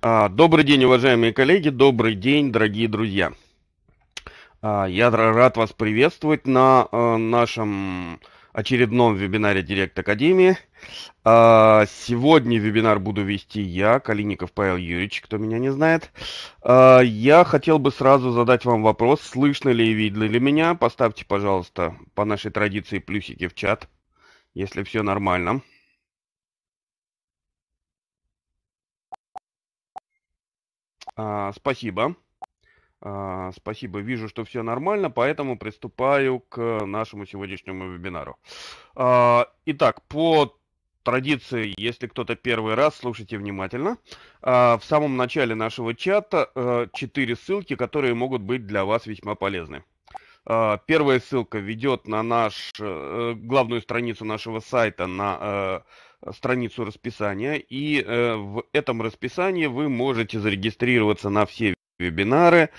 А, добрый день, уважаемые коллеги, добрый день, дорогие друзья. А, я рад вас приветствовать на э, нашем очередном вебинаре Директ Академии. А, сегодня вебинар буду вести я, Калиников Павел Юрьевич, кто меня не знает. Я хотел бы сразу задать вам вопрос, слышно ли и видно ли меня. Поставьте, пожалуйста, по нашей традиции плюсики в чат, если все нормально. Нормально. А, спасибо. А, спасибо, вижу, что все нормально, поэтому приступаю к нашему сегодняшнему вебинару. А, итак, по традиции, если кто-то первый раз, слушайте внимательно. А, в самом начале нашего чата э, четыре ссылки, которые могут быть для вас весьма полезны. А, первая ссылка ведет на наш э, главную страницу нашего сайта на э, страницу расписания, и э, в этом расписании вы можете зарегистрироваться на все вебинары,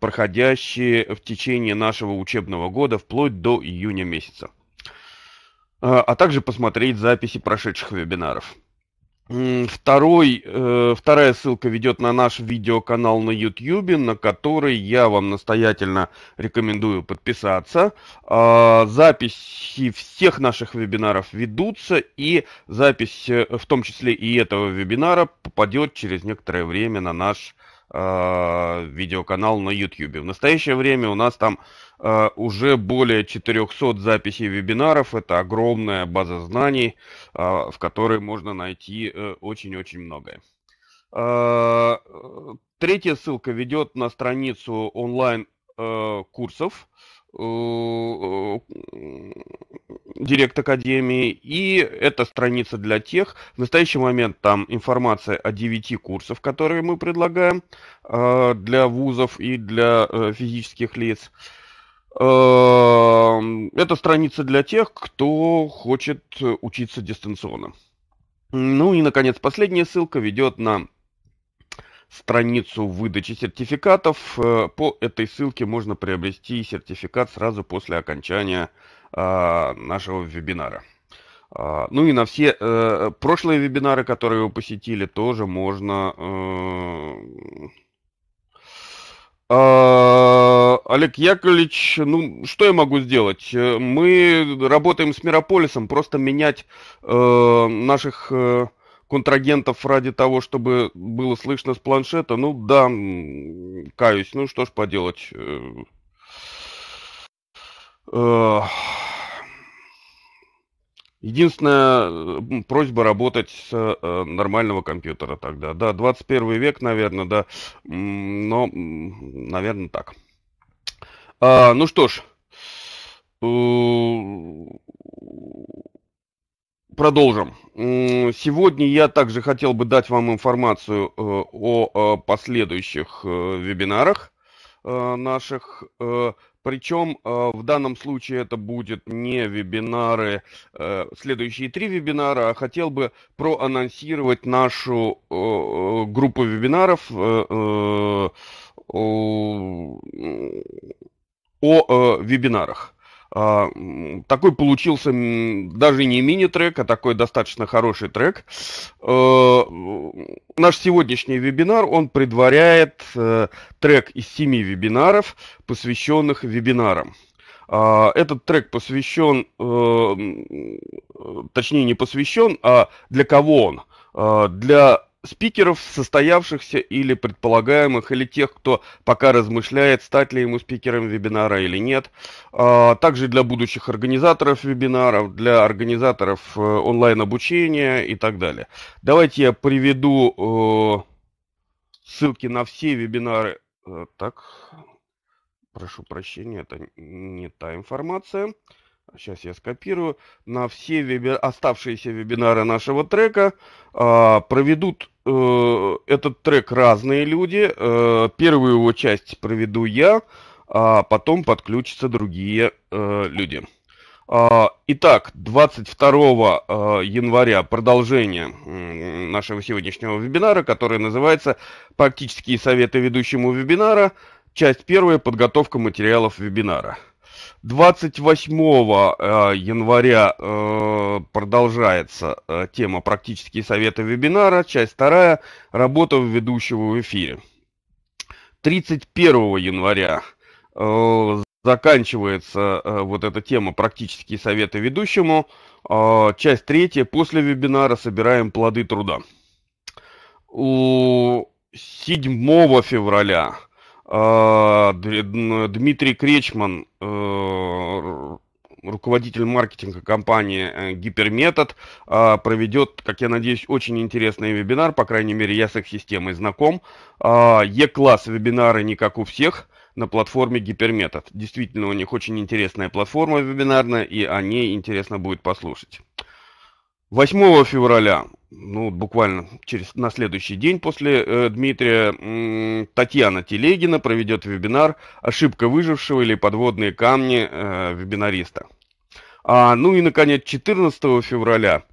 проходящие в течение нашего учебного года вплоть до июня месяца, а, а также посмотреть записи прошедших вебинаров. Второй, э, вторая ссылка ведет на наш видеоканал на YouTube, на который я вам настоятельно рекомендую подписаться. Э, записи всех наших вебинаров ведутся, и запись, э, в том числе и этого вебинара, попадет через некоторое время на наш э, видеоканал на YouTube. В настоящее время у нас там э, уже более 400 записей вебинаров. Это огромная база знаний, э, в которой можно найти э, очень-очень многое. Третья ссылка ведет на страницу онлайн-курсов э, Э, э, директ Академии, и это страница для тех. В настоящий момент там информация о 9 курсах, которые мы предлагаем э, для вузов и для физических лиц. Это страница для тех, кто хочет учиться дистанционно. Ну и, наконец, последняя ссылка ведет на страницу выдачи сертификатов. Э, по этой ссылке можно приобрести сертификат сразу после окончания а, нашего вебинара. А, ну и на все э, прошлые вебинары, которые вы посетили, тоже можно... Э, а, Олег Яковлевич, ну что я могу сделать? Э, мы работаем с Мирополисом, просто менять наших контрагентов ради того, чтобы было слышно с планшета, ну да, каюсь, ну что ж поделать. Э, э, единственная просьба работать с э, нормального компьютера тогда. Да, 21 век, наверное, да. Но, наверное, так. А, ну что ж. Продолжим. Сегодня я также хотел бы дать вам информацию э, о э, последующих э, вебинарах наших. Причем в данном случае это будет не вебинары, следующие три вебинара, а хотел бы проанонсировать нашу группу вебинаров о вебинарах. А, такой получился даже не мини-трек, а такой достаточно хороший трек. Э, наш сегодняшний вебинар, он предваряет э, трек из семи вебинаров, посвященных вебинарам. А, этот трек посвящен, э, точнее не посвящен, а для кого он? А, для спикеров, состоявшихся или предполагаемых, или тех, кто пока размышляет, стать ли ему спикером вебинара или нет. А, также для будущих организаторов вебинаров, для организаторов э, онлайн-обучения и так далее. Давайте я приведу э, ссылки на все вебинары. Э, так, прошу прощения, это не та информация. Сейчас я скопирую. На все веби... оставшиеся вебинары нашего трека э, проведут э, этот трек разные люди. Э, первую его часть проведу я, а потом подключатся другие э, люди. А, э, итак, 22 января продолжение нашего сегодняшнего вебинара, который называется «Практические советы ведущему вебинара. Часть первая. Подготовка материалов вебинара». 28 э, января э, продолжается э, тема «Практические советы вебинара», часть вторая работа ведущего в эфире. 31 января заканчивается вот эта тема «Практические советы ведущему», часть третья после вебинара «Собираем плоды труда». 7 февраля а, ну, Дмитрий Кречман, э, руководитель маркетинга компании э, Гиперметод, а, проведет, как я надеюсь, очень интересный вебинар. По крайней мере, я с их системой знаком. А, Е-класс вебинары не как у всех на платформе Гиперметод. Действительно, у них очень интересная платформа вебинарная, и о ней интересно будет послушать. 8 февраля, ну, буквально через, на следующий день после э, Дмитрия, э, Татьяна Телегина проведет вебинар «Ошибка выжившего или подводные камни э, вебинариста». А, ну и, наконец, 14 февраля,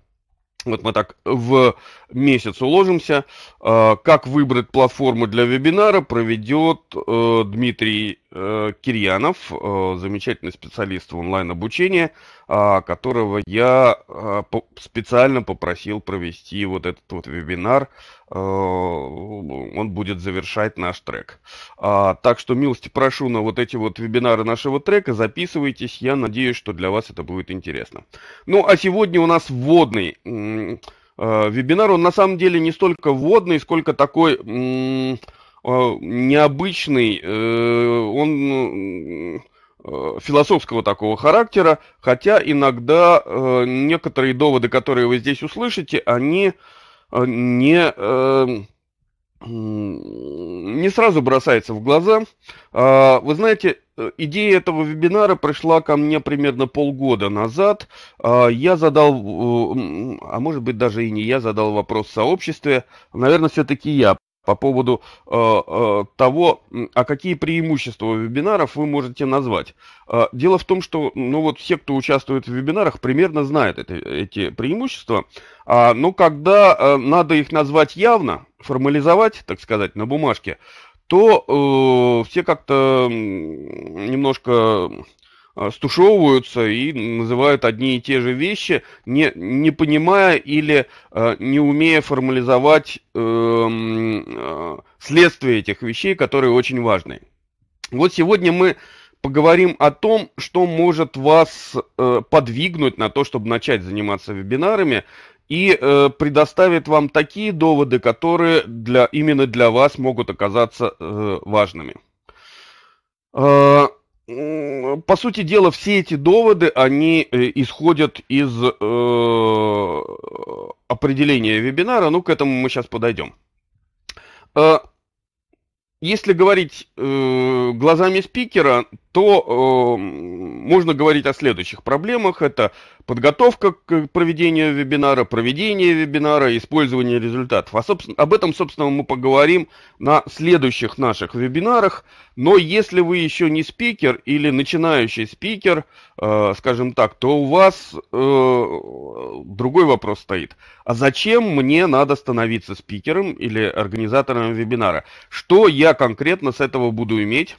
вот мы так в месяц уложимся, э, как выбрать платформу для вебинара, проведет э, Дмитрий Э, Кирьянов, э, замечательный специалист в онлайн-обучении, а, которого я а, специально попросил провести вот этот вот вебинар. Э, он будет завершать наш трек. А, так что, милости прошу на вот эти вот вебинары нашего трека, записывайтесь. Я надеюсь, что для вас это будет интересно. Ну, а сегодня у нас вводный вебинар. Он на самом деле не столько вводный, сколько такой а, необычный, э, он э, философского такого характера, хотя иногда э, некоторые доводы, которые вы здесь услышите, они не не сразу бросается в глаза. А, вы знаете, идея этого вебинара пришла ко мне примерно полгода назад. А, я задал, а может быть даже и не я задал вопрос в сообществе, наверное, все-таки я по поводу э, э того, а какие преимущества вебинаров вы можете назвать. Э, дело в том, что ну вот все, кто участвует в вебинарах, примерно знают это, эти преимущества, а, но ну, когда э, надо их назвать явно, формализовать, так сказать, на бумажке, то э, все как-то немножко а, стушевываются и называют одни и те же вещи, не, не понимая или а, не умея формализовать э, следствие этих вещей, которые очень важны. Вот сегодня мы поговорим о том, что может вас э, подвигнуть на то, чтобы начать заниматься вебинарами, и э, предоставит вам такие доводы, которые для, именно для вас могут оказаться э, важными. Э, по сути дела, все эти доводы, они э, исходят из э, определения вебинара. Ну, к этому мы сейчас подойдем. Э, если говорить э, глазами спикера, то э, можно говорить о следующих проблемах. Это подготовка к э, проведению вебинара, проведение вебинара, использование результатов. А, собственно, об этом, собственно, мы поговорим на следующих наших вебинарах. Но если вы еще не спикер или начинающий спикер, э, скажем так, то у вас э, другой вопрос стоит. А зачем мне надо становиться спикером или организатором вебинара? Что я конкретно с этого буду иметь?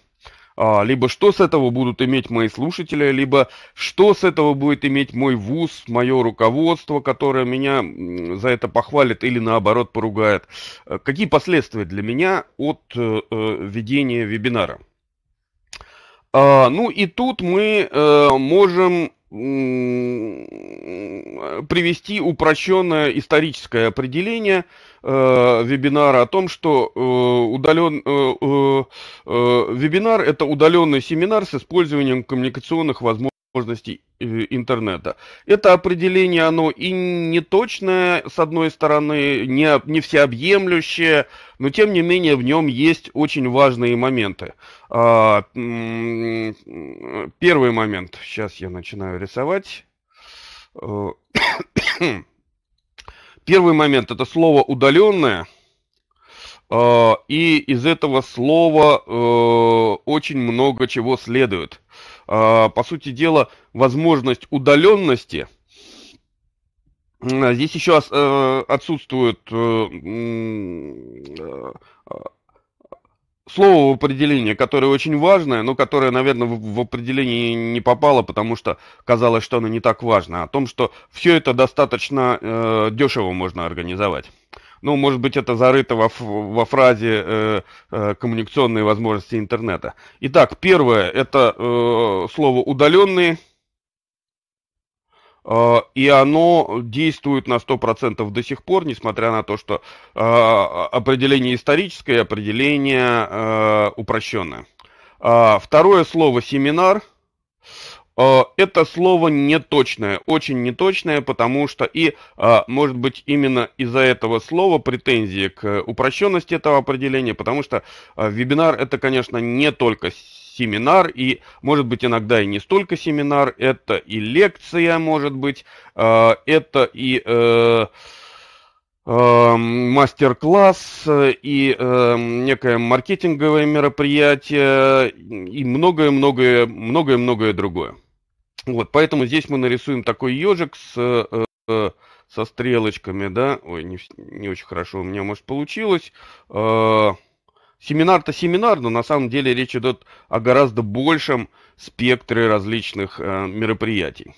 А, либо что с этого будут иметь мои слушатели, либо что с этого будет иметь мой вуз, мое руководство, которое меня за это похвалит или наоборот поругает. Э, какие последствия для меня от э, э, ведения вебинара? А, ну и тут мы можем привести упрощенное историческое определение э, вебинара о том, что э, удален, э, э, э вебинар это удаленный семинар с использованием коммуникационных возможностей возможностей э, интернета. Это определение, оно и неточное, с одной стороны, не, не всеобъемлющее, но тем не менее в нем есть очень важные моменты. А, первый момент, сейчас я начинаю рисовать. Э, первый момент, это слово «удаленное». А, и из этого слова э, очень много чего следует. А, по сути дела, возможность удаленности. Здесь еще э, отсутствует э, э, слово в определении, которое очень важное, но которое, наверное, в, определении не попало, потому что казалось, что оно не так важно. А о том, что все это достаточно дешево можно организовать. Ну, может быть, это зарыто во, во фразе э, э, коммуникационные возможности интернета. Итак, первое это э, слово удаленные. Э, и оно действует на 100% до сих пор, несмотря на то, что uh, определение историческое, определение uh, упрощенное. А второе слово семинар. Э, это слово неточное, очень неточное, потому что и, э, может быть, именно из-за этого слова претензии к упрощенности этого определения, потому что э, вебинар это, конечно, не только семинар, и, может быть, иногда и не столько семинар, это и лекция, может быть, это и эм, мастер-класс и э, некое маркетинговое мероприятие и многое-многое, многое-многое другое. Вот, поэтому здесь мы нарисуем такой ежик с, э, э со стрелочками, да. Ой, не, не очень хорошо у меня, может, получилось. Э, семинар-то семинар, но на самом деле речь идет о гораздо большем спектре различных э, мероприятий.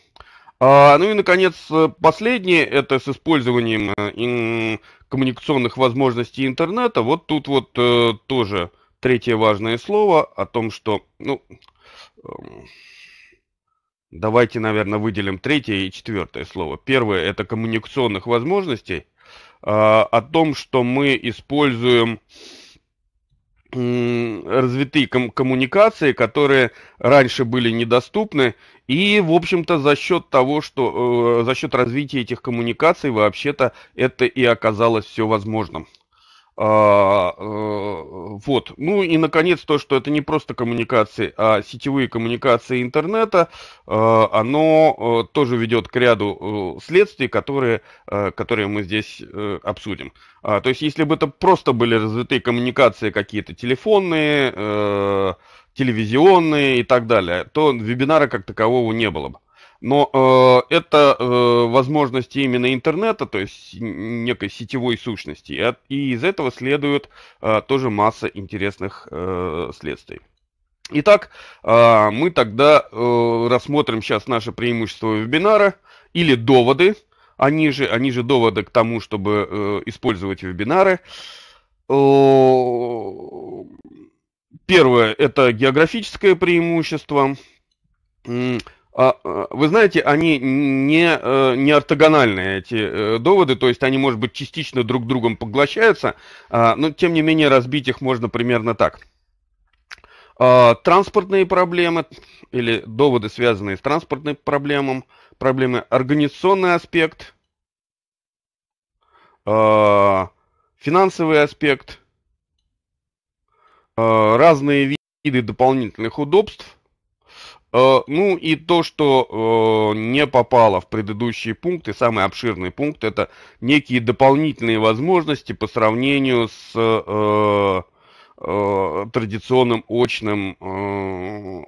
А, ну и, наконец, последнее, это с использованием э, коммуникационных возможностей интернета. Вот тут вот э, тоже третье важное слово о том, что, ну, э, Давайте, наверное, выделим третье и четвертое слово. Первое – это коммуникационных возможностей, а, о том, что мы используем развитые ком коммуникации, которые раньше были недоступны, и, в общем-то, за счет того, что э, за счет развития этих коммуникаций вообще-то это и оказалось все возможным. А, э, вот. Ну и, наконец, то, что это не просто коммуникации, а сетевые коммуникации интернета, а, оно э, тоже ведет к ряду э, следствий, которые, которые мы здесь обсудим. А, то есть, если бы это просто были развиты коммуникации какие-то телефонные, телевизионные и так далее, то вебинара как такового не было бы. Но э, это э, возможности именно интернета, то есть некой сетевой сущности. И, от, и из этого следует э, тоже масса интересных э, следствий. Итак, э, мы тогда э, рассмотрим сейчас наше преимущество вебинара или доводы. Они же, они же доводы к тому, чтобы э, использовать вебинары. Первое – это географическое преимущество. А, э, вы знаете, они не, э, не ортогональные, эти э, доводы, то есть они, может быть, частично друг другом поглощаются, а, но, тем не менее, разбить их можно примерно так. А, транспортные проблемы или доводы, связанные с транспортным проблемом, проблемы, организационный аспект, финансовый аспект, разные виды дополнительных удобств – Э, ну и то, что э, не попало в предыдущие пункты, самый обширный пункт, это некие дополнительные возможности по сравнению с э, традиционным очным,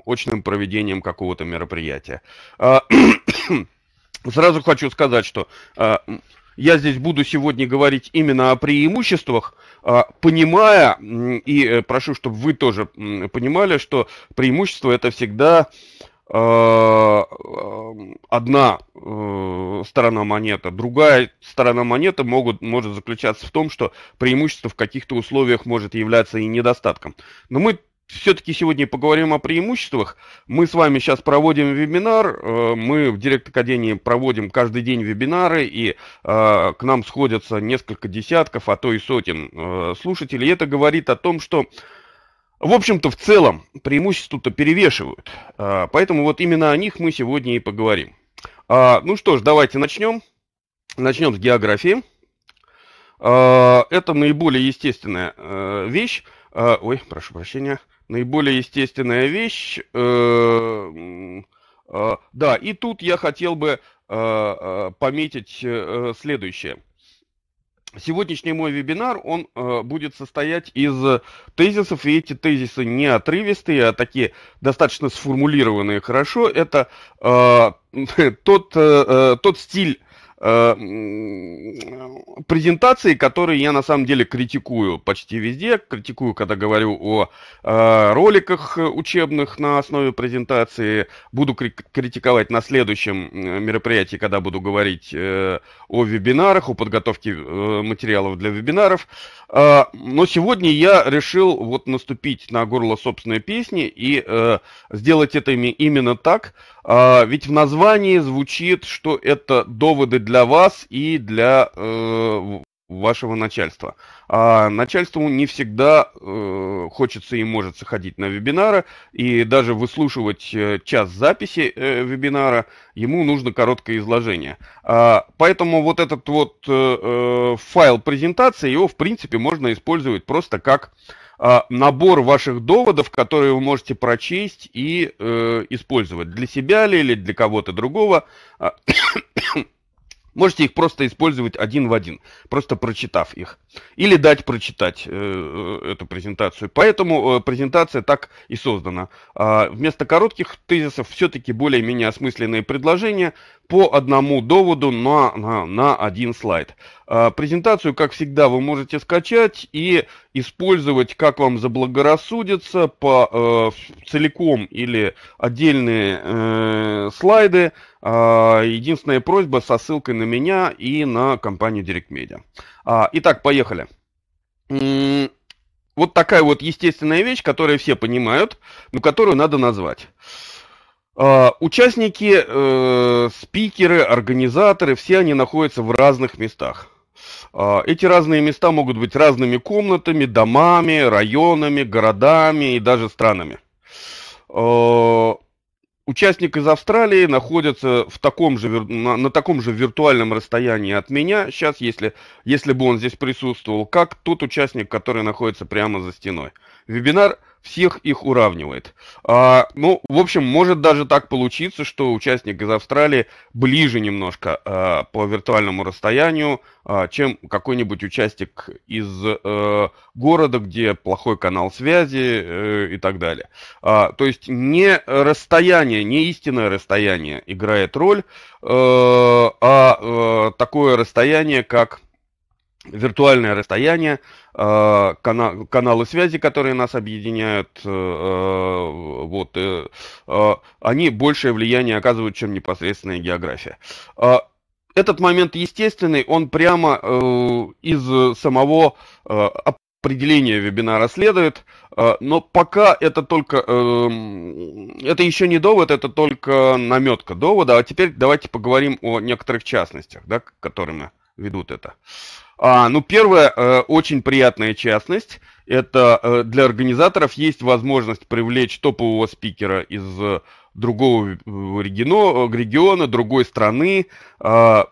очным проведением какого-то мероприятия. А, сразу хочу сказать, что я здесь буду сегодня говорить именно о преимуществах а, понимая, и э, прошу, чтобы вы тоже понимали, что преимущество это всегда а, а, одна э, сторона монета, Другая сторона монеты могут, может заключаться в том, что преимущество в каких-то условиях может являться и недостатком. Но мы все-таки сегодня поговорим о преимуществах. Мы с вами сейчас проводим вебинар, э, мы в Директ Академии проводим каждый день вебинары, и э, к нам сходятся несколько десятков, а то и сотен э, слушателей. Это говорит о том, что в общем-то, в целом преимущества-то перевешивают. Поэтому вот именно о них мы сегодня и поговорим. А, ну что ж, давайте начнем. Начнем с географии. Это наиболее естественная вещь. Ой, прошу прощения наиболее естественная вещь. Э, э, да, и тут я хотел бы э, пометить следующее. Сегодняшний мой вебинар, он э, будет состоять из тезисов, и эти тезисы не отрывистые, а такие достаточно сформулированные хорошо. Это э, тот, э, тот стиль Э, презентации, которые я на самом деле критикую почти везде. Критикую, когда говорю о э, роликах учебных на основе презентации. Буду критиковать на следующем мероприятии, когда буду говорить э, о вебинарах, о подготовке э, материалов для вебинаров. Э, но сегодня я решил вот наступить на горло собственной песни и э, сделать это именно так, а, ведь в названии звучит, что это доводы для вас и для э, вашего начальства. А начальству не всегда э, хочется и может заходить на вебинары, и даже выслушивать э, час записи э, вебинара, ему нужно короткое изложение. А, поэтому вот этот вот э, э, файл презентации, его в принципе можно использовать просто как а, набор ваших доводов, которые вы можете прочесть и э, использовать для себя ли или для кого-то другого. А, можете их просто использовать один в один, просто прочитав их. Или дать прочитать э, э эту презентацию. Поэтому э, презентация так и создана. Э, вместо коротких тезисов все-таки более-менее осмысленные предложения, по одному доводу на, на, на один слайд. А, презентацию, как всегда, вы можете скачать и использовать, как вам заблагорассудится, по, э, целиком или отдельные э, слайды. Э, единственная просьба со ссылкой на меня и на компанию Direct Media. А, итак, поехали. Вот такая вот естественная вещь, которую все понимают, но которую надо назвать. А, участники, э, спикеры, организаторы, все они находятся в разных местах. А, эти разные места могут быть разными комнатами, домами, районами, городами и даже странами. А, участник из Австралии находится в таком же, на, на таком же виртуальном расстоянии от меня сейчас, если, если бы он здесь присутствовал, как тот участник, который находится прямо за стеной. Вебинар всех их уравнивает. А, ну, в общем, может даже так получиться, что участник из Австралии ближе немножко а, по виртуальному расстоянию, а, чем какой-нибудь участник из а, города, где плохой канал связи а, и так далее. А, то есть не расстояние, не истинное расстояние играет роль, э, а, а такое расстояние, как виртуальное расстояние, э, каналы связи, которые нас объединяют, э, э, вот, они большее влияние оказывают, чем непосредственная география. Этот момент естественный, он прямо из самого определения вебинара следует, но пока это только, это еще не довод, это только наметка довода, а теперь давайте поговорим о некоторых частностях, да, которыми ведут это. А, ну, первая э, очень приятная частность. Это э, для организаторов есть возможность привлечь топового спикера из э, другого э, регино, э, региона, другой страны. Э,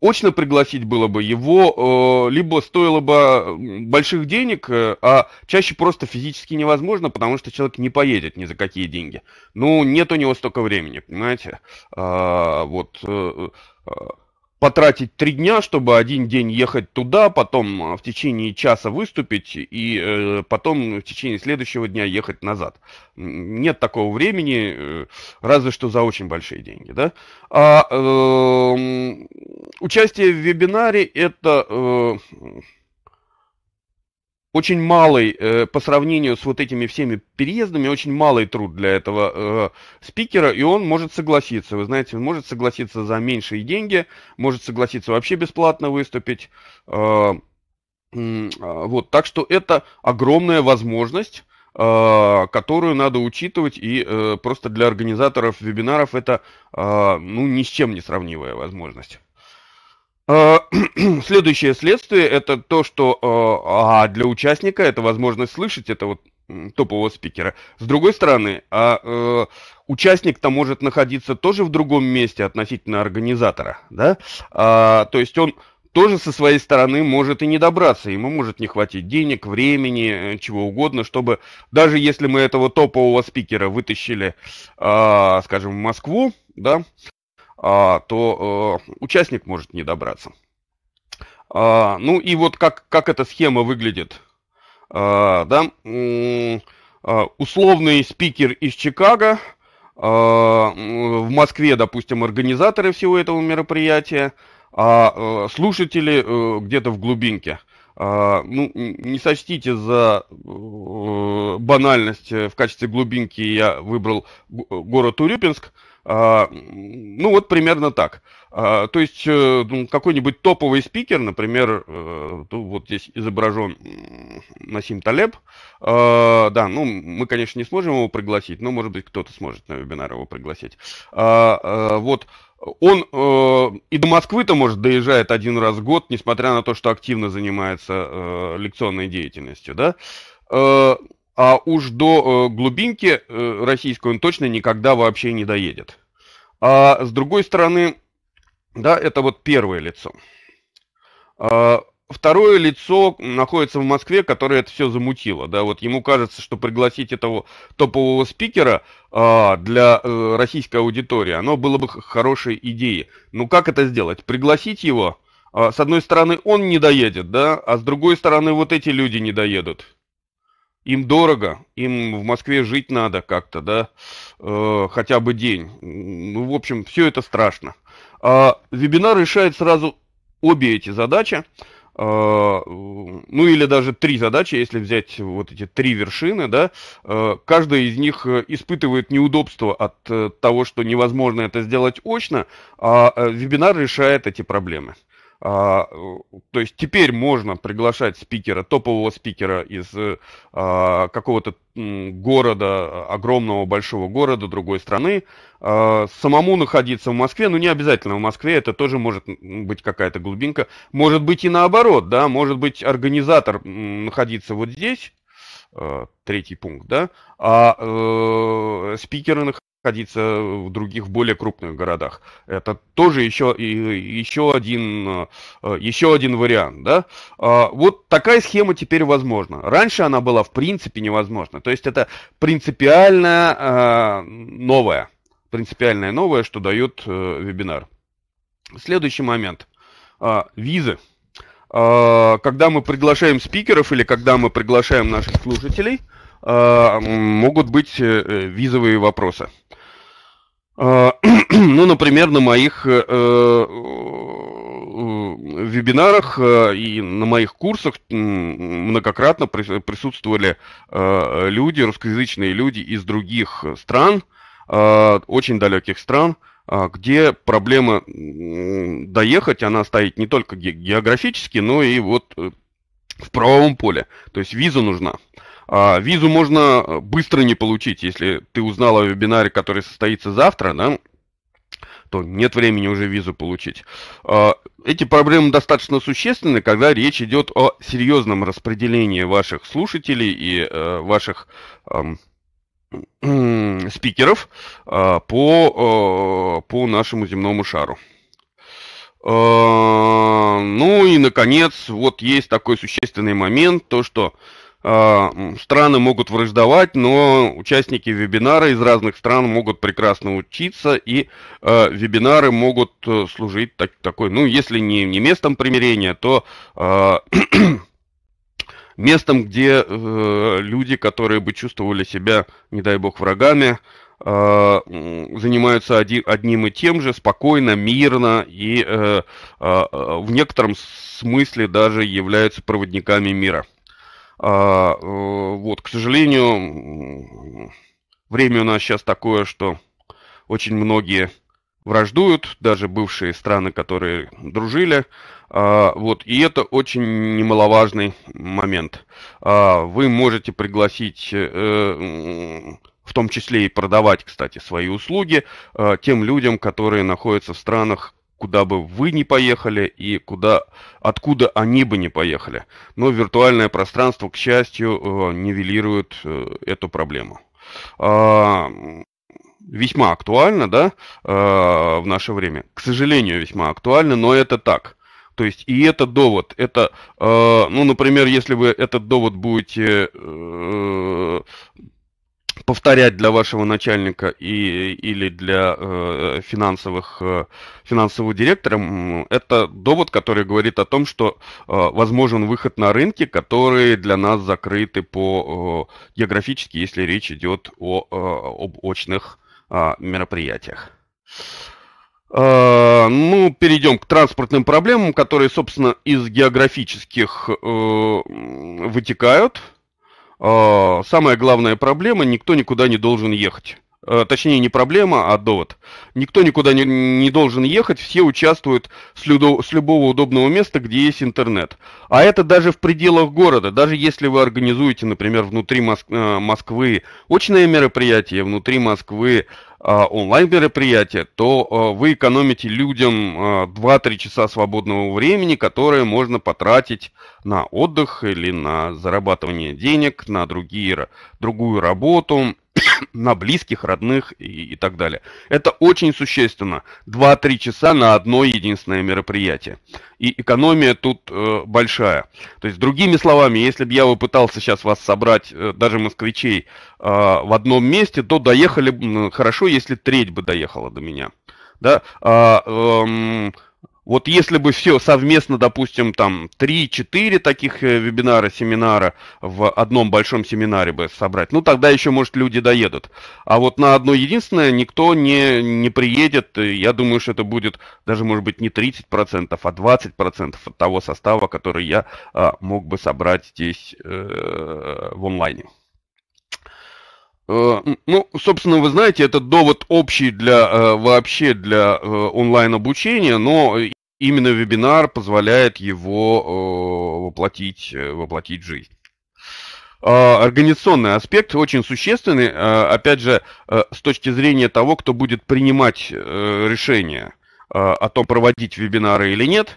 очно пригласить было бы его, э, либо стоило бы больших денег, э, а чаще просто физически невозможно, потому что человек не поедет ни за какие деньги. Ну, нет у него столько времени, понимаете? А, э, вот э, а, потратить три дня, чтобы один день ехать туда, потом э, в течение часа выступить и э, потом в течение следующего дня ехать назад. Нет такого времени, э, разве что за очень большие деньги. Да? А э, участие в вебинаре это... Э, очень малый э, по сравнению с вот этими всеми переездами, очень малый труд для этого э, спикера, и он может согласиться. Вы знаете, он может согласиться за меньшие деньги, может согласиться вообще бесплатно выступить. Э, э, вот, так что это огромная возможность э, которую надо учитывать, и э, просто для организаторов вебинаров это э, ну, ни с чем не сравнивая возможность. Э, следующее следствие это то, что э, а, для участника это возможность слышать этого топового спикера. С другой стороны, а, а, э, участник-то может находиться тоже в другом месте относительно организатора, да? А, то есть он тоже со своей стороны может и не добраться, ему может не хватить денег, времени, чего угодно, чтобы даже если мы этого топового спикера вытащили, а, скажем, в Москву, да, а, то э, участник может не добраться. А, ну и вот как, как эта схема выглядит. А, да? Условный спикер из Чикаго, в Москве, допустим, организаторы всего этого мероприятия, а э, слушатели э, где-то в глубинке. Ну, не сочтите за банальность, в качестве глубинки я выбрал город Урюпинск, а, ну, вот примерно так. А, то есть э, ну, какой-нибудь топовый спикер, например, э, ну, вот здесь изображен Насим Талеб. А, да, ну, мы, конечно, не сможем его пригласить, но, может быть, кто-то сможет на вебинар его пригласить. Э, вот он и до Москвы-то, может, доезжает один раз в год, несмотря на то, что активно занимается лекционной деятельностью, да а уж до э, глубинки э, российской он точно никогда вообще не доедет. А с другой стороны, да, это вот первое лицо. А второе лицо находится в Москве, которое это все замутило. Да, вот ему кажется, что пригласить этого топового спикера а, для э, российской аудитории, оно было бы хорошей идеей. но ну, как это сделать? Пригласить его? А, с одной стороны, он не доедет, да, а с другой стороны, вот эти люди не доедут. Им дорого, им в Москве жить надо как-то, да, э, хотя бы день. Ну, в общем, все это страшно. А вебинар решает сразу обе эти задачи, э, ну или даже три задачи, если взять вот эти три вершины, да, э, каждая из них э, испытывает неудобство от э, того, что невозможно это сделать очно, а э, вебинар решает эти проблемы. А, то есть теперь можно приглашать спикера, топового спикера из а, какого-то города, огромного большого города другой страны, а, самому находиться в Москве, ну не обязательно в Москве, это тоже может быть какая-то глубинка, может быть и наоборот, да, может быть организатор находиться вот здесь, а, третий пункт, да, а э, спикеры находятся находиться в других более крупных городах. Это тоже еще, еще, один, э, еще один вариант. Да? А, вот такая схема теперь возможна. Раньше она была в принципе невозможна. То есть это принципиально а, новое. Принципиальное новое, что дает э, вебинар. Следующий момент. А, визы. Когда мы приглашаем спикеров или когда мы приглашаем наших слушателей – а, могут быть э, э, визовые вопросы. А, ну, например, на моих э, вебинарах и на моих курсах многократно присутствовали люди, русскоязычные люди из других стран, очень далеких стран, а, где проблема доехать, она стоит не только географически, но и вот в правовом поле. То есть виза нужна. А, визу можно э, быстро не получить. Если ты узнал о вебинаре, который состоится завтра, да, то нет времени уже визу получить. А, эти проблемы достаточно существенны, когда речь идет о серьезном распределении ваших слушателей и э, ваших спикеров а, по, э, по нашему земному шару. Ну и, наконец, вот есть такой существенный момент, то, что а, страны могут враждовать, но участники вебинара из разных стран могут прекрасно учиться, и э, вебинары могут э, служить так, такой, ну, если не, не местом примирения, то э, местом, где э, люди, которые бы чувствовали себя, не дай бог, врагами, занимаются оди, одним и тем же, спокойно, мирно и э, э, в некотором смысле даже являются проводниками мира. А, э, вот, к сожалению, время у нас сейчас такое, что очень многие враждуют, даже бывшие страны, которые дружили. А, вот, и это очень немаловажный момент. А, вы можете пригласить э, в том числе и продавать, кстати, свои услуги тем людям, которые находятся в странах, куда бы вы ни поехали и куда, откуда они бы не поехали. Но виртуальное пространство, к счастью, э, нивелирует э, эту проблему. А, весьма актуально, да, э, в наше время. К сожалению, весьма актуально, но это так. То есть и это довод, это, ну, например, если вы этот довод будете повторять для вашего начальника и, или для э, финансовых, э, финансового директора, это довод, который говорит о том, что э, возможен выход на рынки, которые для нас закрыты по э, географически, если речь идет о, э, об очных а, э, мероприятиях. ну, перейдем к транспортным проблемам, которые, собственно, из географических э, вытекают. А, самая главная проблема, никто никуда не должен ехать. Э, точнее не проблема, а довод. Никто никуда не, не должен ехать, все участвуют с, людо, с любого удобного места, где есть интернет. А это даже в пределах города, даже если вы организуете, например, внутри Моск, э, Москвы очное мероприятие, внутри Москвы а, онлайн мероприятие, то э, вы экономите людям 2-3 часа свободного времени, которое можно потратить на отдых или на зарабатывание денег, на другие, другую работу на близких, родных и, и так далее. Это очень существенно. 2-3 часа на одно единственное мероприятие. И экономия тут э, большая. То есть, другими словами, если бы я попытался сейчас вас собрать, э, даже москвичей, э, в одном месте, то доехали бы, э, хорошо, если треть бы доехала до меня. Да? А, э, э, вот если бы все совместно, допустим, там 3-4 таких э, вебинара, семинара в одном большом семинаре бы собрать, ну тогда еще, может, люди доедут. А вот на одно единственное никто не, не приедет. Я думаю, что это будет даже, может быть, не 30%, а 20% от того состава, который я а, мог бы собрать здесь э, в онлайне. Э, ну, собственно, вы знаете, это довод общий для э, вообще для онлайн-обучения, но именно вебинар позволяет его э, воплотить, э, воплотить жизнь а, организационный аспект очень существенный, а, опять же, э, с точки зрения того, кто будет принимать решение о том, проводить вебинары или нет.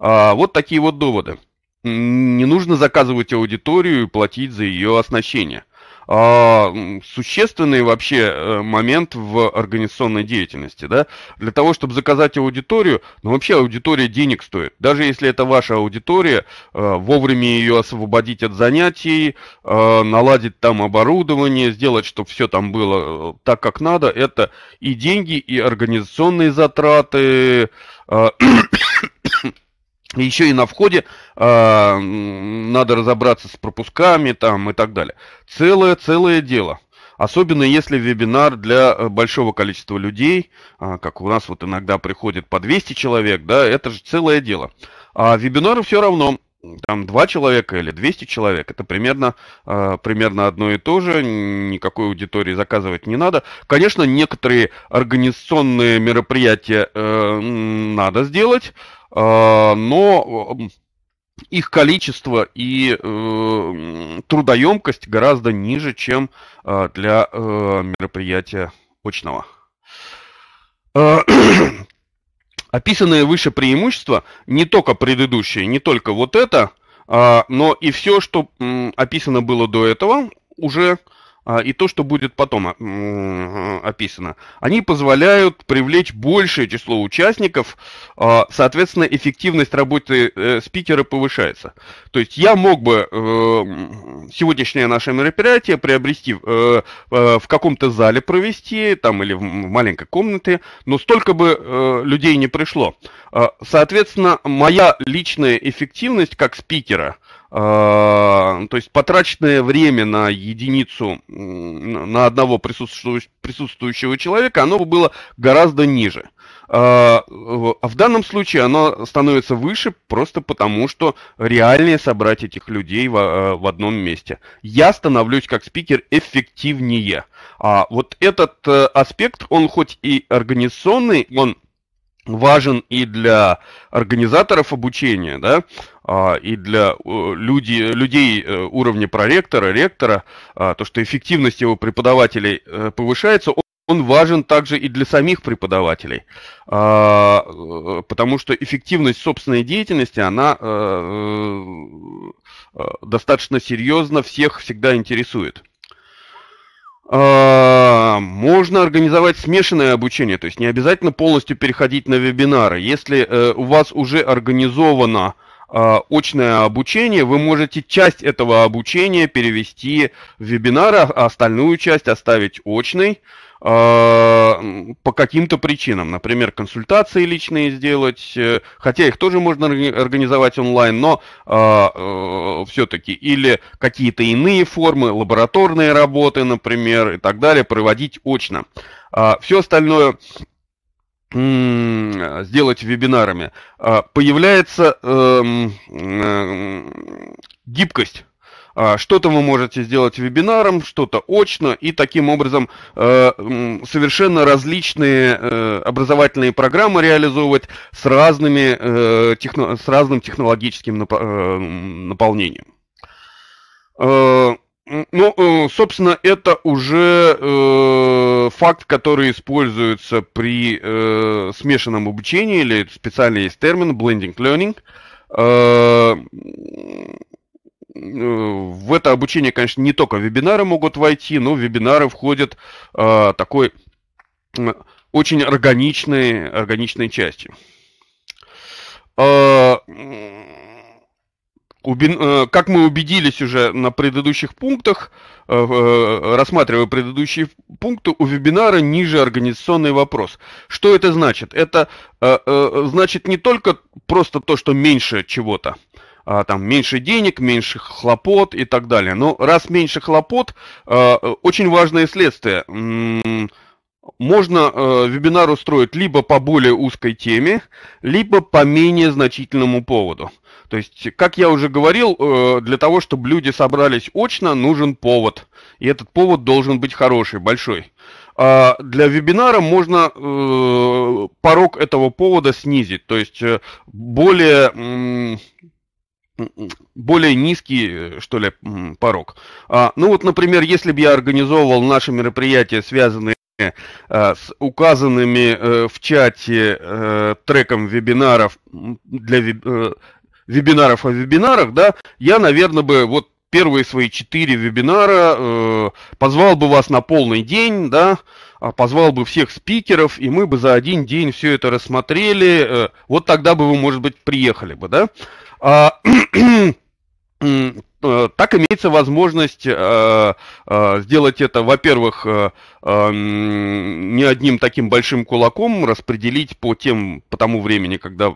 А, вот такие вот доводы. Не нужно заказывать аудиторию и платить за ее оснащение. А, существенный вообще э, момент в организационной деятельности, да, для того, чтобы заказать аудиторию, ну вообще аудитория денег стоит, даже если это ваша аудитория, э, вовремя ее освободить от занятий, э, наладить там оборудование, сделать, чтобы все там было так, как надо, это и деньги, и организационные затраты, Еще и на входе э, надо разобраться с пропусками там и так далее. Целое-целое дело. Особенно если вебинар для э, большого количества людей, а, как у нас вот иногда приходит по 200 человек, да, это же целое дело. А вебинары все равно, там 2 человека или 200 человек, это примерно, а, примерно одно и то же, никакой аудитории заказывать не надо. Конечно, некоторые организационные мероприятия э, надо сделать, Э, но э, их количество и э, трудоемкость гораздо ниже, чем э, для э, мероприятия очного. Э, описанные выше преимущества, не только предыдущие, не только вот это, э, но и все, что э, описано было до этого, уже э, а, и то, что будет потом а, а, описано, они позволяют привлечь большее число участников, соответственно, эффективность работы э, спикера повышается. То есть я мог бы э, сегодняшнее наше мероприятие приобрести э, в каком-то зале провести, там или в маленькой комнате, но столько бы людей не пришло. Соответственно, моя личная эффективность как спикера – а, то есть потраченное время на единицу, на одного присутствующего человека, оно было гораздо ниже. А, а в данном случае оно становится выше просто потому, что реальнее собрать этих людей в, а, в одном месте. Я становлюсь как спикер эффективнее. А вот этот э, аспект, он хоть и организационный, он важен и для организаторов обучения, да, а, и для э, люди, людей э, уровня проректора, ректора, а, то, что эффективность его преподавателей э, повышается, он важен также и для самих преподавателей, а, потому что эффективность собственной деятельности, она достаточно серьезно всех всегда интересует. А, можно организовать смешанное обучение, то есть не обязательно полностью переходить на вебинары. Если э, у вас уже организовано а, очное обучение, вы можете часть этого обучения перевести в вебинары, а остальную часть оставить очной по каким-то причинам. Например, консультации личные сделать, э, хотя их тоже можно организовать онлайн, но а, э, все-таки или какие-то иные формы, лабораторные работы, например, и так далее, проводить очно. А, Все остальное сделать вебинарами. А, появляется эм, э, гибкость а, что-то вы можете сделать вебинаром, что-то очно, и таким образом э, совершенно различные э, образовательные программы реализовывать с, разными, э, с разным технологическим наполнением. Ну, собственно, это уже факт, который используется при смешанном обучении, или специальный есть термин blending learning в это обучение, конечно, не только вебинары могут войти, но вебинары входят э, а, такой э, очень органичной органичной части. Э, как мы убедились уже на предыдущих пунктах, рассматривая предыдущие пункты, у вебинара ниже организационный вопрос. Что это значит? Это значит не только просто то, что меньше чего-то, а, там меньше денег, меньше хлопот и так далее. Но раз меньше хлопот, а, очень важное следствие. Можно а, вебинар устроить либо по более узкой теме, либо по менее значительному поводу. То есть, как я уже говорил, э, для того, чтобы люди собрались очно, нужен повод. И этот повод должен быть хороший, большой. А для вебинара можно э, порог этого повода снизить, то есть э, более более низкий, э, что ли, порог. А, ну вот, например, если бы я организовывал наши мероприятия, связанные э, с указанными э, в чате треком вебинаров для вебинаров о вебинарах, да, я, наверное, бы вот первые свои четыре вебинара э, позвал бы вас на полный день, да, а, позвал бы всех спикеров, и мы бы за один день все это рассмотрели. Э, вот тогда бы вы, может быть, приехали бы, да. А, э, так имеется возможность э, э, сделать это, во-первых, э, э не одним таким большим кулаком, распределить по тем, по тому времени, когда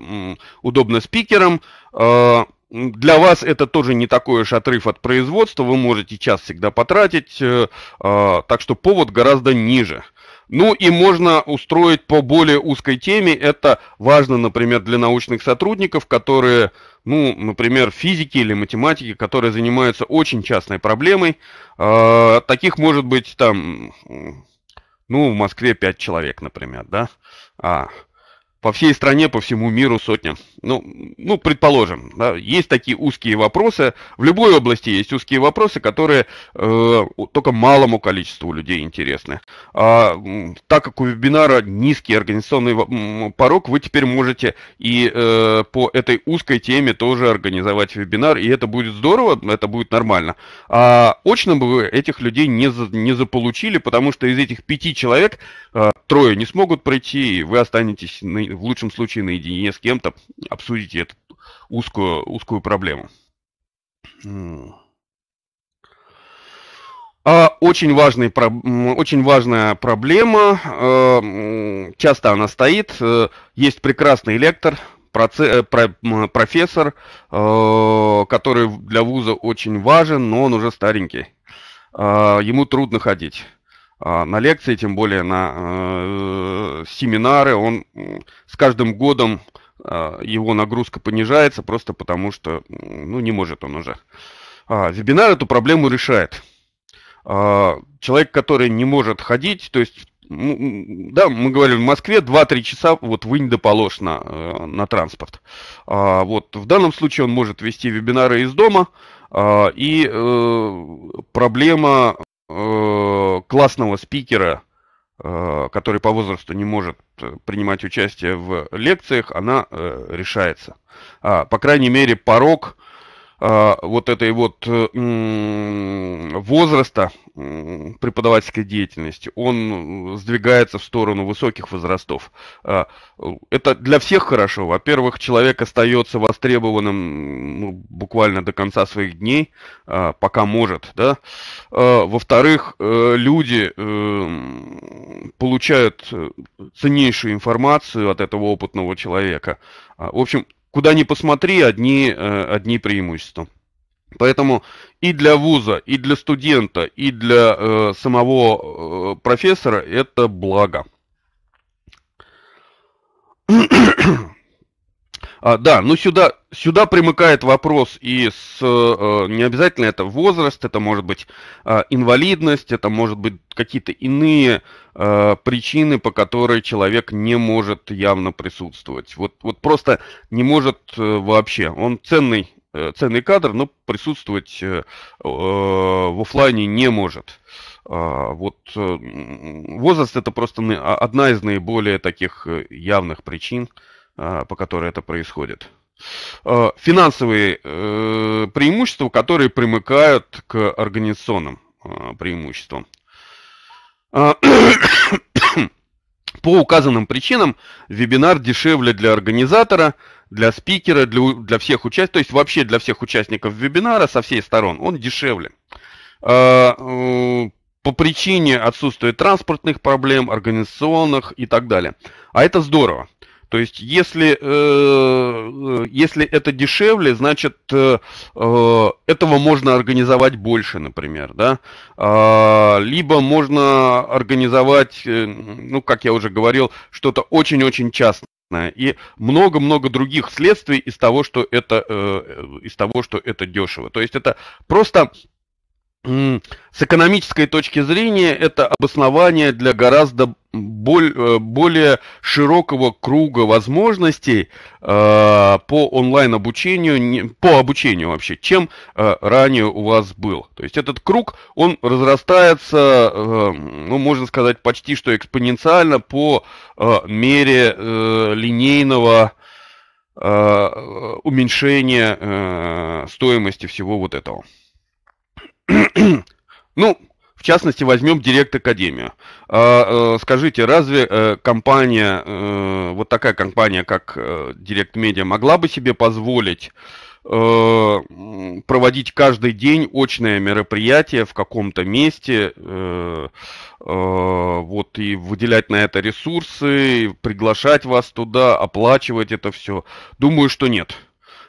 удобно спикерам. А, для вас это тоже не такой уж отрыв от производства, вы можете час всегда потратить, э, а, так что повод гораздо ниже. Ну и можно устроить по более узкой теме. Это важно, например, для научных сотрудников, которые, ну, например, физики или математики, которые занимаются очень частной проблемой. А, таких может быть там, ну, в Москве 5 человек, например, да. А, по всей стране, по всему миру сотня. Ну, ну предположим, да, есть такие узкие вопросы. В любой области есть узкие вопросы, которые э, только малому количеству людей интересны. А, так как у вебинара низкий организационный порог, вы теперь можете и э, по этой узкой теме тоже организовать вебинар, и это будет здорово, это будет нормально. А очно бы вы этих людей не, за, не заполучили, потому что из этих пяти человек э, трое не смогут пройти, и вы останетесь на в лучшем случае наедине с кем-то обсудите эту узкую, узкую проблему. А, очень, важный, очень важная проблема, э, часто она стоит, э, есть прекрасный лектор, э, профессор, который для вуза очень важен, но он уже старенький, а, ему трудно ходить. А, на лекции, тем более на э, семинары, он с каждым годом а, его нагрузка понижается просто потому, что ну, не может он уже. А, вебинар эту проблему решает. Человек, который не может ходить, то есть, да, мы говорили, в Москве 2-3 часа вот вынь да положь на, э, на транспорт. Вот в данном случае он может вести вебинары из дома, и э, проблема классного спикера, э, который по возрасту не может э, принимать участие в лекциях, она э, решается. А, по крайней мере, порог Э, вот этой вот э, возраста преподавательской деятельности, он сдвигается в сторону высоких возрастов. Э, это для всех хорошо. Во-первых, человек остается востребованным ну, буквально до конца своих дней, пока может. Да? Во-вторых, люди получают ценнейшую информацию от этого опытного человека. В общем, куда ни посмотри, одни, э, одни преимущества. Поэтому и для вуза, и для студента, и для э, самого э, профессора это благо. А, да, ну сюда, сюда примыкает вопрос и с, э, не обязательно это возраст, это может быть э, инвалидность, это может быть какие-то иные э, причины, по которой человек не может явно присутствовать. Вот, вот просто не может э, вообще. Он ценный, э, ценный кадр, но присутствовать э, э, в офлайне не может. А, вот э, возраст это просто одна из наиболее таких э, явных причин. А, по которой это происходит. А, финансовые э, преимущества, которые примыкают к организационным а, преимуществам. По указанным причинам вебинар дешевле для организатора, для спикера, для, для всех участников, то есть вообще для всех участников вебинара со всех сторон, он дешевле. По причине отсутствия транспортных проблем, организационных и так далее. А это здорово. То есть, если, э, э, если это дешевле, значит, э, э, этого можно организовать больше, например, да. Э, либо можно организовать, э, ну, как я уже говорил, что-то очень-очень частное и много-много других следствий из того, что это, э, из того, что это дешево. То есть это просто с экономической точки зрения это обоснование для гораздо боль, э, более широкого круга возможностей э, по онлайн-обучению, по обучению вообще, чем э, ранее у вас был. То есть этот круг, он разрастается, э, ну, можно сказать, почти что экспоненциально по э, мере э, линейного э, э уменьшения э, стоимости всего вот этого ну, в частности, возьмем Директ Академию. А, э, скажите, разве э, компания, э, вот такая компания, как Директ Медиа, могла бы себе позволить проводить каждый день очное мероприятие в каком-то месте, вот и выделять на это ресурсы, приглашать вас туда, оплачивать это все? Думаю, что нет.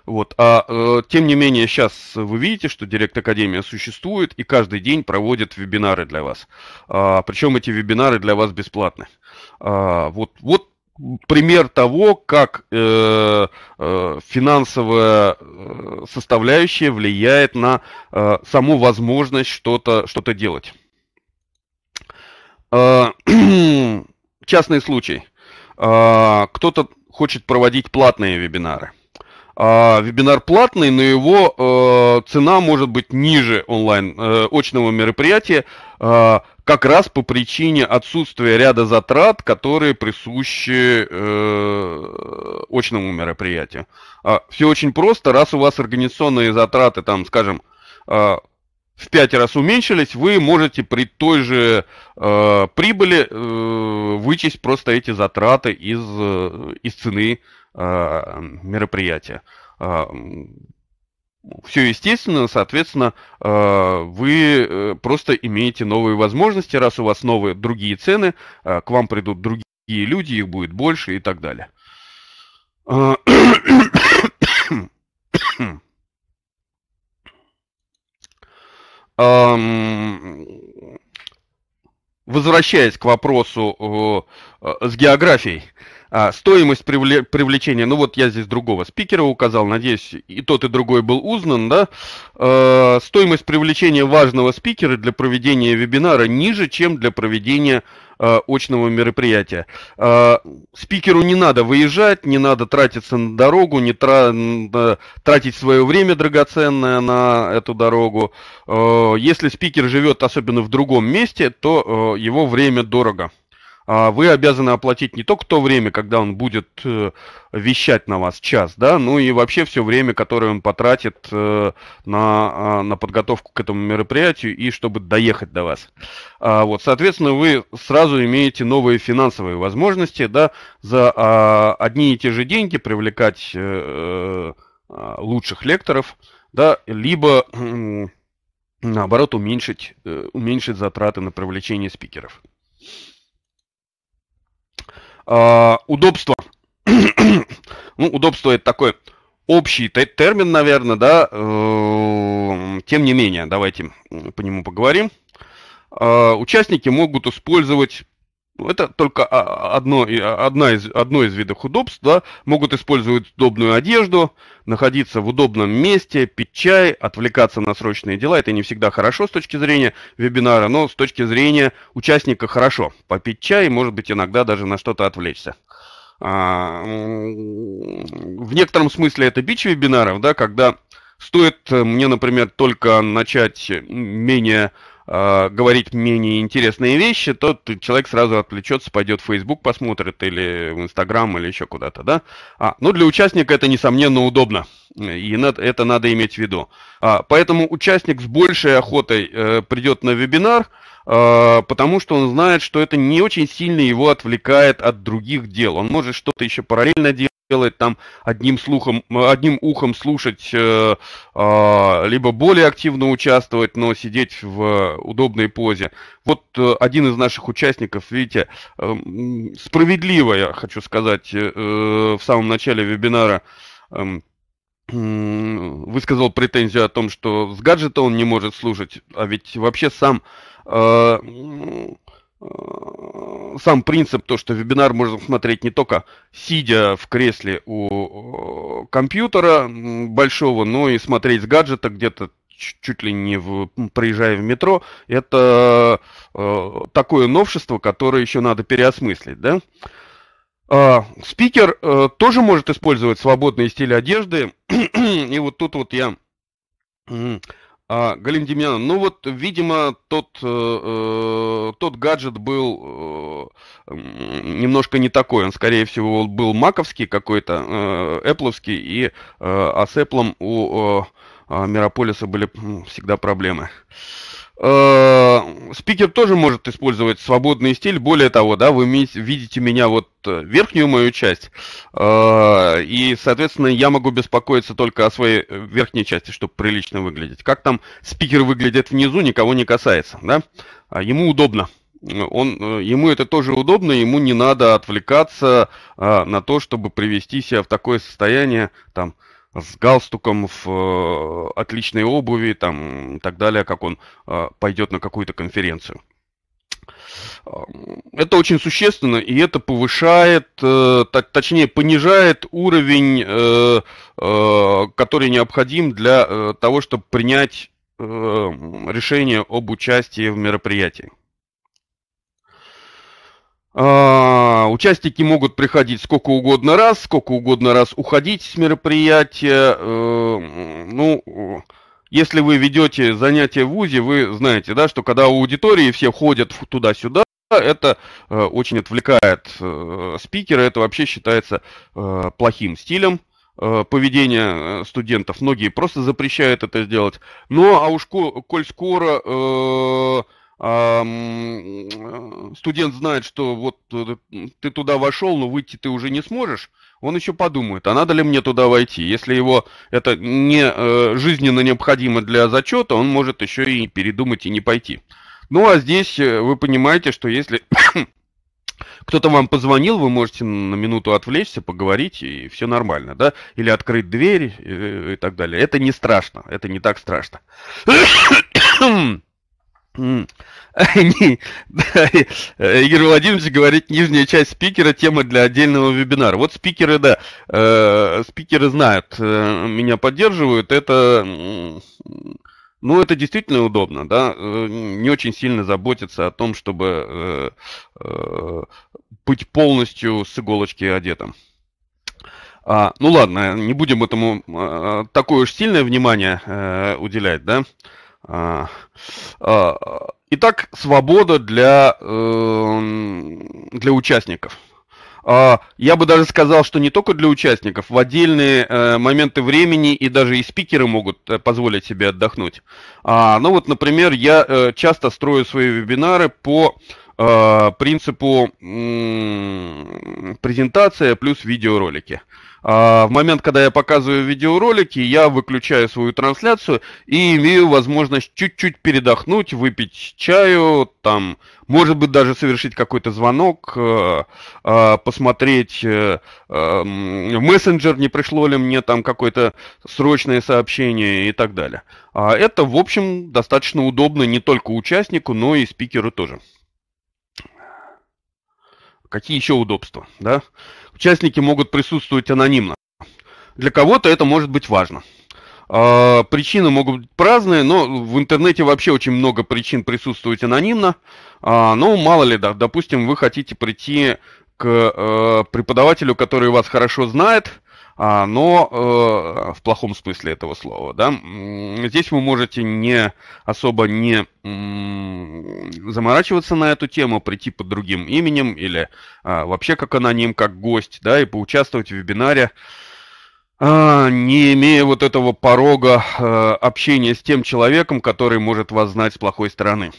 Вот. А э, тем не менее, сейчас вы видите, что Директ Академия существует и каждый день проводит вебинары для вас. А, причем эти вебинары для вас бесплатны. А, вот, вот пример того, как э, э, финансовая э, составляющая влияет на э, саму возможность что-то что, -то, делать. Э, частный случай. Э, Кто-то хочет проводить платные вебинары. А, вебинар платный, но его э, цена может быть ниже онлайн э, очного мероприятия, э, как раз по причине отсутствия ряда затрат, которые присущи очному мероприятию. А, все очень просто, раз у вас организационные затраты, там, скажем, в пять раз уменьшились, вы можете при той же э, прибыли э, вычесть просто эти затраты из, э, из цены Э, мероприятия. Э, Все естественно, соответственно, э, вы просто имеете новые возможности, раз у вас новые другие цены, к вам придут другие люди, их будет больше и так далее. Эм, возвращаясь к вопросу с географией, а, стоимость привле- привлечения, ну вот я здесь другого спикера указал, надеюсь, и тот, и другой был узнан, да. А, стоимость привлечения важного спикера для проведения вебинара ниже, чем для проведения а, очного мероприятия. А, спикеру не надо выезжать, не надо тратиться на дорогу, не тра- тратить свое время драгоценное на эту дорогу. А, если спикер живет особенно в другом месте, то а, его время дорого. А вы обязаны оплатить не только то время, когда он будет э, вещать на вас час, да, ну и вообще все время, которое он потратит э, на, а, на подготовку к этому мероприятию и чтобы доехать до вас. А вот, соответственно, вы сразу имеете новые финансовые возможности, да, за одни и те же деньги привлекать э, лучших лекторов, да, либо наоборот уменьшить, уменьшить затраты на привлечение спикеров. А, удобство. ну, удобство это такой общий термин, наверное, да. Эм, тем не менее, давайте по нему поговорим. А, участники могут использовать это только а, одно, одна из, одно из видов удобств, да, могут использовать удобную одежду, находиться в удобном месте, пить чай, отвлекаться на срочные дела. Это не всегда хорошо с точки зрения вебинара, но с точки зрения участника хорошо. Попить чай, может быть, иногда даже на что-то отвлечься. А, в некотором смысле это бич вебинаров, да, когда стоит э, мне, например, только начать менее э, говорить менее интересные вещи, то ты, человек сразу отвлечется, пойдет в Facebook посмотрит или в Instagram или еще куда-то, да? А, ну, для участника это, несомненно, удобно, и на, это надо иметь в виду. А, поэтому участник с большей охотой э, придет на вебинар, э, потому что он знает, что это не очень сильно его отвлекает от других дел. Он может что-то еще параллельно делать, делает там одним слухом, одним ухом слушать, э, э, либо более активно участвовать, но сидеть в удобной позе. Вот э, один из наших участников, видите, э, справедливо, я хочу сказать, э, э в самом начале вебинара э, высказал претензию о том, что с гаджета он не может слушать, а ведь вообще сам э, Э, сам принцип, то, что вебинар можно смотреть не только сидя в кресле у э, компьютера большого, но и смотреть с гаджета где-то чуть ли не в, проезжая в метро, это э, такое новшество, которое еще надо переосмыслить, да? Э, спикер э, тоже может использовать свободные стили одежды, и вот тут вот я а, Галина Демьяновна, ну вот, видимо, тот, э, э тот гаджет был э, немножко не такой. Он, скорее всего, был маковский какой-то, э, эпловский, и э, а с Apple у э, Мирополиса были всегда проблемы. Э, Э, спикер тоже может использовать свободный стиль. Более того, да, вы видите меня вот э, верхнюю мою часть, э, и, соответственно, я могу беспокоиться только о своей верхней части, чтобы прилично выглядеть. Как там спикер выглядит внизу, никого не касается, да? А ему удобно. Он, ему это тоже удобно, ему не надо отвлекаться на то, чтобы привести себя в такое состояние, там, с галстуком, в э, отличной обуви там, и так далее, как он э, пойдет на какую-то конференцию. Эм, это очень существенно, и это повышает, э, точнее, понижает уровень, который необходим для того, чтобы принять решение об участии в мероприятии. А, участники могут приходить сколько угодно раз, сколько угодно раз уходить с мероприятия. Э, ну, если вы ведете занятия в УЗИ, вы знаете, да, что когда аудитории все ходят туда-сюда, это э, очень отвлекает э, спикера, это вообще считается плохим стилем поведения студентов. Многие просто запрещают это делать. Ну, а уж коль скоро студент знает, что вот э, ты туда вошел, но выйти ты уже не сможешь, он еще подумает, а надо ли мне туда войти. Если его это не э, жизненно необходимо для зачета, он может еще и передумать и не пойти. Ну а здесь э, вы понимаете, что если кто-то вам позвонил, вы можете на минуту отвлечься, поговорить, и все нормально, да? Или открыть дверь и, и так далее. Это не страшно, это не так страшно. Э, Игорь Владимирович говорит, нижняя часть спикера – тема для отдельного вебинара. Вот спикеры, да, э, спикеры знают, э, меня поддерживают. Это, ну, это действительно удобно, да. Не очень сильно заботиться о том, чтобы быть полностью с иголочки одетым. А, ну ладно, не будем этому такое уж сильное внимание уделять, да. А, а, итак, свобода для, эм, для участников. А, я бы даже сказал, что не только для участников, в отдельные э, моменты времени и даже и спикеры могут э, позволить себе отдохнуть. Ну вот, например, я э, часто строю свои вебинары по принципу презентация плюс видеоролики. А в момент, когда я показываю видеоролики, я выключаю свою трансляцию и имею возможность чуть-чуть передохнуть, выпить чаю, там, может быть, даже совершить какой-то звонок, э, а, посмотреть э, эм, мессенджер, не пришло ли мне там какое-то срочное сообщение и так далее. А это, в общем, достаточно удобно не только участнику, но и спикеру тоже. Какие еще удобства, да? участники могут присутствовать анонимно. Для кого-то это может быть важно. А, причины могут быть разные, но в интернете вообще очень много причин присутствовать анонимно. Ну, мало ли, да, допустим, вы хотите прийти к э, преподавателю, который вас хорошо знает, а, но э, в плохом смысле этого слова, да, здесь вы можете не особо не заморачиваться на эту тему, прийти под другим именем или а, вообще как аноним, как гость, да, и поучаствовать в вебинаре, а, не имея вот этого порога э, общения с тем человеком, который может вас знать с плохой стороны.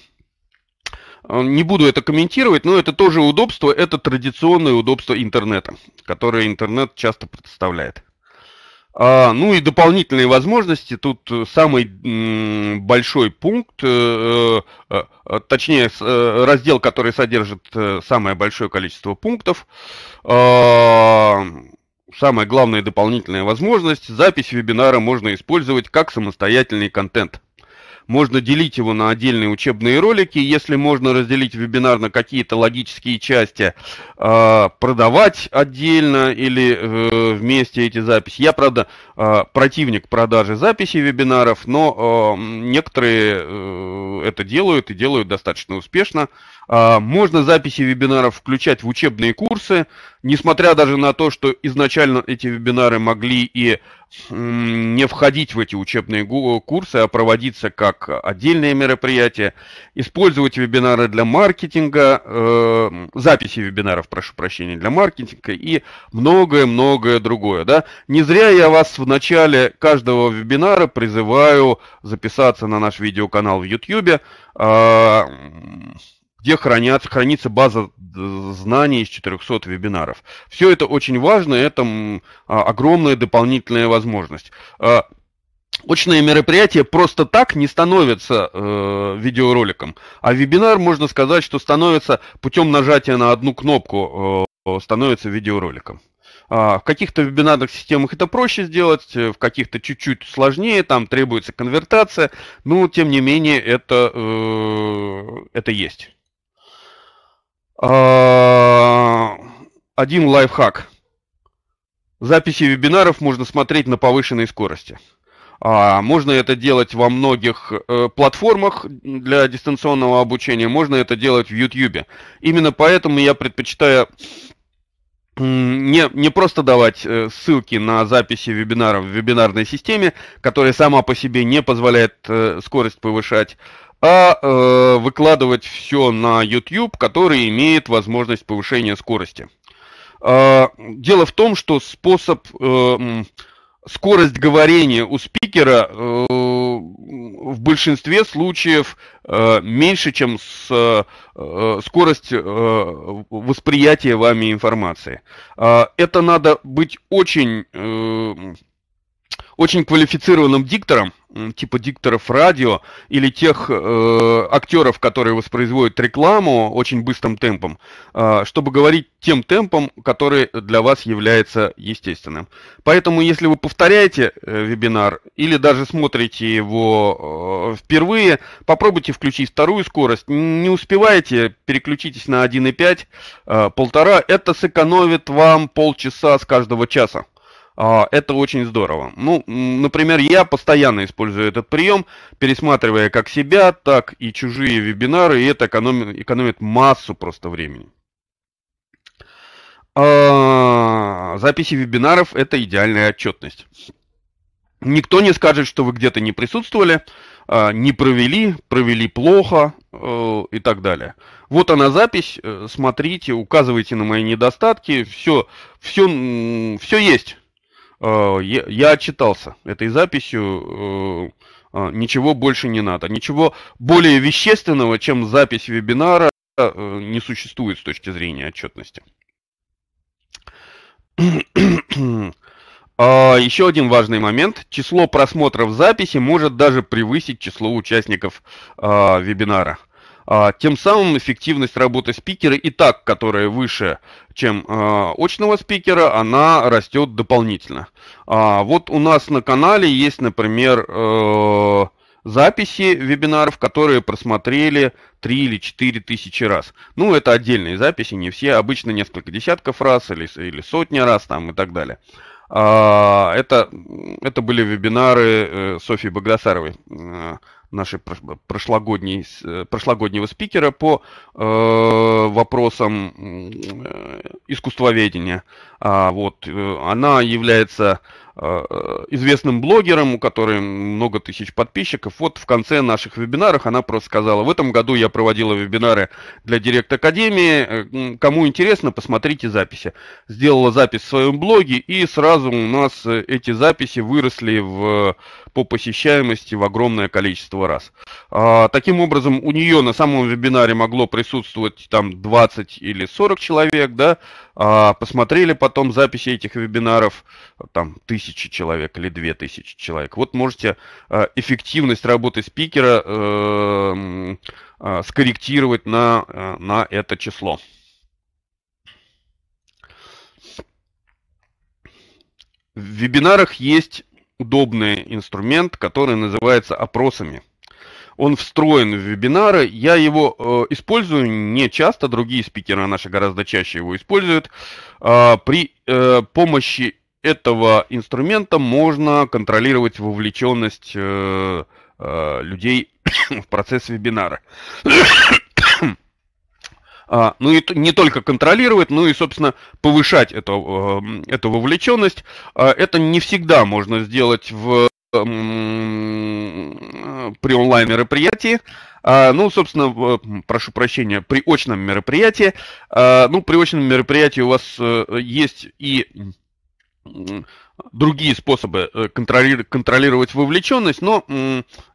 Э, не буду это комментировать, но это тоже удобство, это традиционное удобство интернета, которое интернет часто предоставляет. А, ну и дополнительные возможности. Тут э, самый большой пункт, э, точнее раздел, который содержит самое большое количество пунктов. А, самая главная дополнительная возможность. Запись вебинара можно использовать как самостоятельный контент. Можно делить его на отдельные учебные ролики, если можно разделить вебинар на какие-то логические части, а, продавать отдельно или э, вместе эти записи. Я, правда, а, противник продажи записей вебинаров, но а, некоторые э, это делают и делают достаточно успешно. А, можно записи вебинаров включать в учебные курсы, несмотря даже на то, что изначально эти вебинары могли и не входить в эти учебные курсы, а проводиться как отдельные мероприятия, использовать вебинары для маркетинга, э, записи вебинаров, прошу прощения, для маркетинга и многое-многое другое. Да? Не зря я вас в начале каждого вебинара призываю записаться на наш видеоканал в YouTube где хранят, хранится база знаний из 400 вебинаров. Все это очень важно, это а, огромная дополнительная возможность. А, Очное мероприятие просто так не становится э, видеороликом, а вебинар, можно сказать, что становится путем нажатия на одну кнопку, э, становится видеороликом. А, в каких-то вебинарных системах это проще сделать, э, в каких-то чуть-чуть сложнее, там требуется конвертация, но тем не менее это, э, это есть. А, один лайфхак. Записи вебинаров можно смотреть на повышенной скорости. А, можно это делать во многих э, платформах для дистанционного обучения, можно это делать в YouTube. Именно поэтому я предпочитаю не, не просто давать э, ссылки на записи вебинаров в вебинарной системе, которая сама по себе не позволяет э, скорость повышать, а э, выкладывать все на YouTube, который имеет возможность повышения скорости. Э, дело в том, что способ, э, скорость говорения у спикера э, в большинстве случаев э, меньше, чем с, э, скорость э, восприятия вами информации. Э, это надо быть очень... Э, очень квалифицированным диктором, типа дикторов радио или тех э, актеров, которые воспроизводят рекламу очень быстрым темпом, э, чтобы говорить тем темпом, который для вас является естественным. Поэтому, если вы повторяете э, вебинар или даже смотрите его э, впервые, попробуйте включить вторую скорость. Не успеваете, переключитесь на 1,5, э, полтора. Это сэкономит вам полчаса с каждого часа. А, это очень здорово. Ну, например, я постоянно использую этот прием, пересматривая как себя, так и чужие вебинары, и это экономит, экономит массу просто времени. А, записи вебинаров – это идеальная отчетность. Никто не скажет, что вы где-то не присутствовали, а, не провели, провели плохо э, и так далее. Вот она запись, э, смотрите, указывайте на мои недостатки, все, все, все есть. Э, я отчитался этой записью, э, а, ничего больше не надо. Ничего более вещественного, чем запись вебинара, э, не существует с точки зрения отчетности. А еще один важный момент. Число просмотров записи может даже превысить число участников а, вебинара. А, тем самым эффективность работы спикера и так, которая выше, чем а, очного спикера, она растет дополнительно. А, вот у нас на канале есть, например, э, записи вебинаров, которые просмотрели 3 или 4 тысячи раз. Ну, это отдельные записи, не все, обычно несколько десятков раз или, или сотня раз там и так далее. это, это были вебинары э, Софьи Богдасаровой э, нашей прошлогодней, э, прошлогоднего спикера по э, вопросам э, искусствоведения. А, вот, э, она является Э, э, известным блогером, у которой много тысяч подписчиков. Вот в конце наших вебинаров она просто сказала, в этом году я проводила вебинары для Директ Академии, э, кому интересно, посмотрите записи. Сделала запись в своем блоге, и сразу у нас эти записи выросли в, по посещаемости в огромное количество раз. А, таким образом, у нее на самом вебинаре могло присутствовать там 20 или 40 человек, да, а, посмотрели потом записи этих вебинаров, там, тысяч тысячи человек или две тысячи человек. Вот можете э, эффективность работы спикера э, э, скорректировать на, на это число. В вебинарах есть удобный инструмент, который называется опросами. Он встроен в вебинары. Я его э, использую не часто, другие спикеры а наши гораздо чаще его используют. Э, при э, помощи этого инструмента можно контролировать вовлеченность э, э, людей в процесс вебинара. А, ну и не только контролировать, но и, собственно, повышать эту, э, эту вовлеченность. А, это не всегда можно сделать в, э, э, при онлайн-мероприятии. А, ну, собственно, прошу прощения, при очном мероприятии. А, ну, при очном мероприятии у вас э, есть и другие способы э, контролировать вовлеченность, но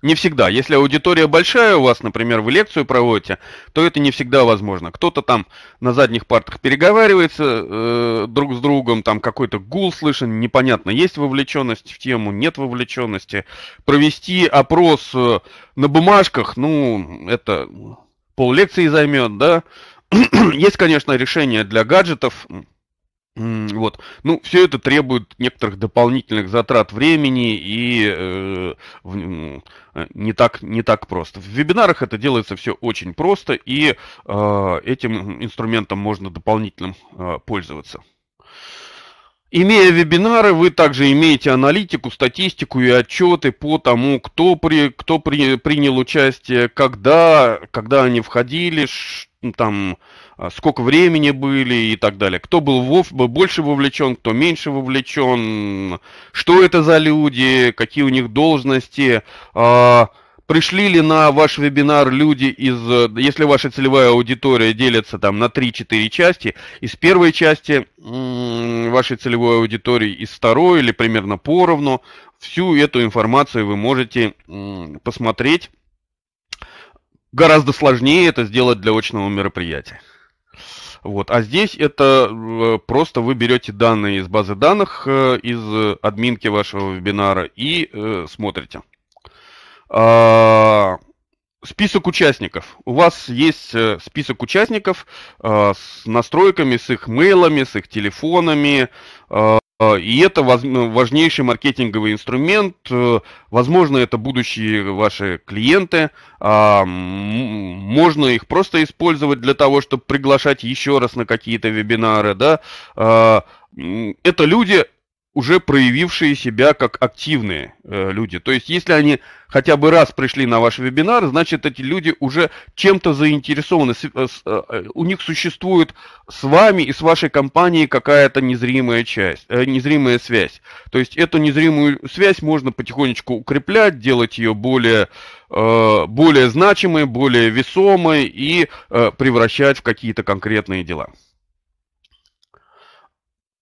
не всегда. Если аудитория большая у вас, например, вы лекцию проводите, то это не всегда возможно. Кто-то там на задних партах переговаривается э, друг с другом, там какой-то гул слышен, непонятно, есть вовлеченность в тему, нет вовлеченности. Провести опрос э, на бумажках, ну, это пол лекции займет, да. есть, конечно, решение для гаджетов, вот. Ну, все это требует некоторых дополнительных затрат времени и э, в, э, не, так, не так просто. В вебинарах это делается все очень просто, и э, этим инструментом можно дополнительным э, пользоваться. Имея вебинары, вы также имеете аналитику, статистику и отчеты по тому, кто, при, кто при, принял участие, когда, когда они входили, ш, там, э, а, сколько времени были и так далее. Кто был вов, больше вовлечен, кто меньше вовлечен, что это за люди, какие у них должности, а, пришли ли на ваш вебинар люди из, если ваша целевая аудитория делится там на 3-4 части, из первой части вашей целевой аудитории, из второй или примерно поровну, всю эту информацию вы можете посмотреть. Гораздо сложнее это сделать для очного мероприятия. Вот. А здесь это э, просто вы берете данные из базы данных, э, из админки вашего вебинара и э, смотрите. А, список участников. У вас есть э, список участников э, с настройками, с их мейлами, с их телефонами. Э, и это важнейший маркетинговый инструмент. Возможно, это будущие ваши клиенты. А, можно их просто использовать для того, чтобы приглашать еще раз на какие-то вебинары. Да? Это люди, уже проявившие себя как активные э, люди. То есть, если они хотя бы раз пришли на ваш вебинар, значит, эти люди уже чем-то заинтересованы. Э, с, э, у них существует с вами и с вашей компанией какая-то незримая часть, э, незримая связь. То есть, эту незримую связь можно потихонечку укреплять, делать ее более, э, более значимой, более весомой и э, превращать в какие-то конкретные дела.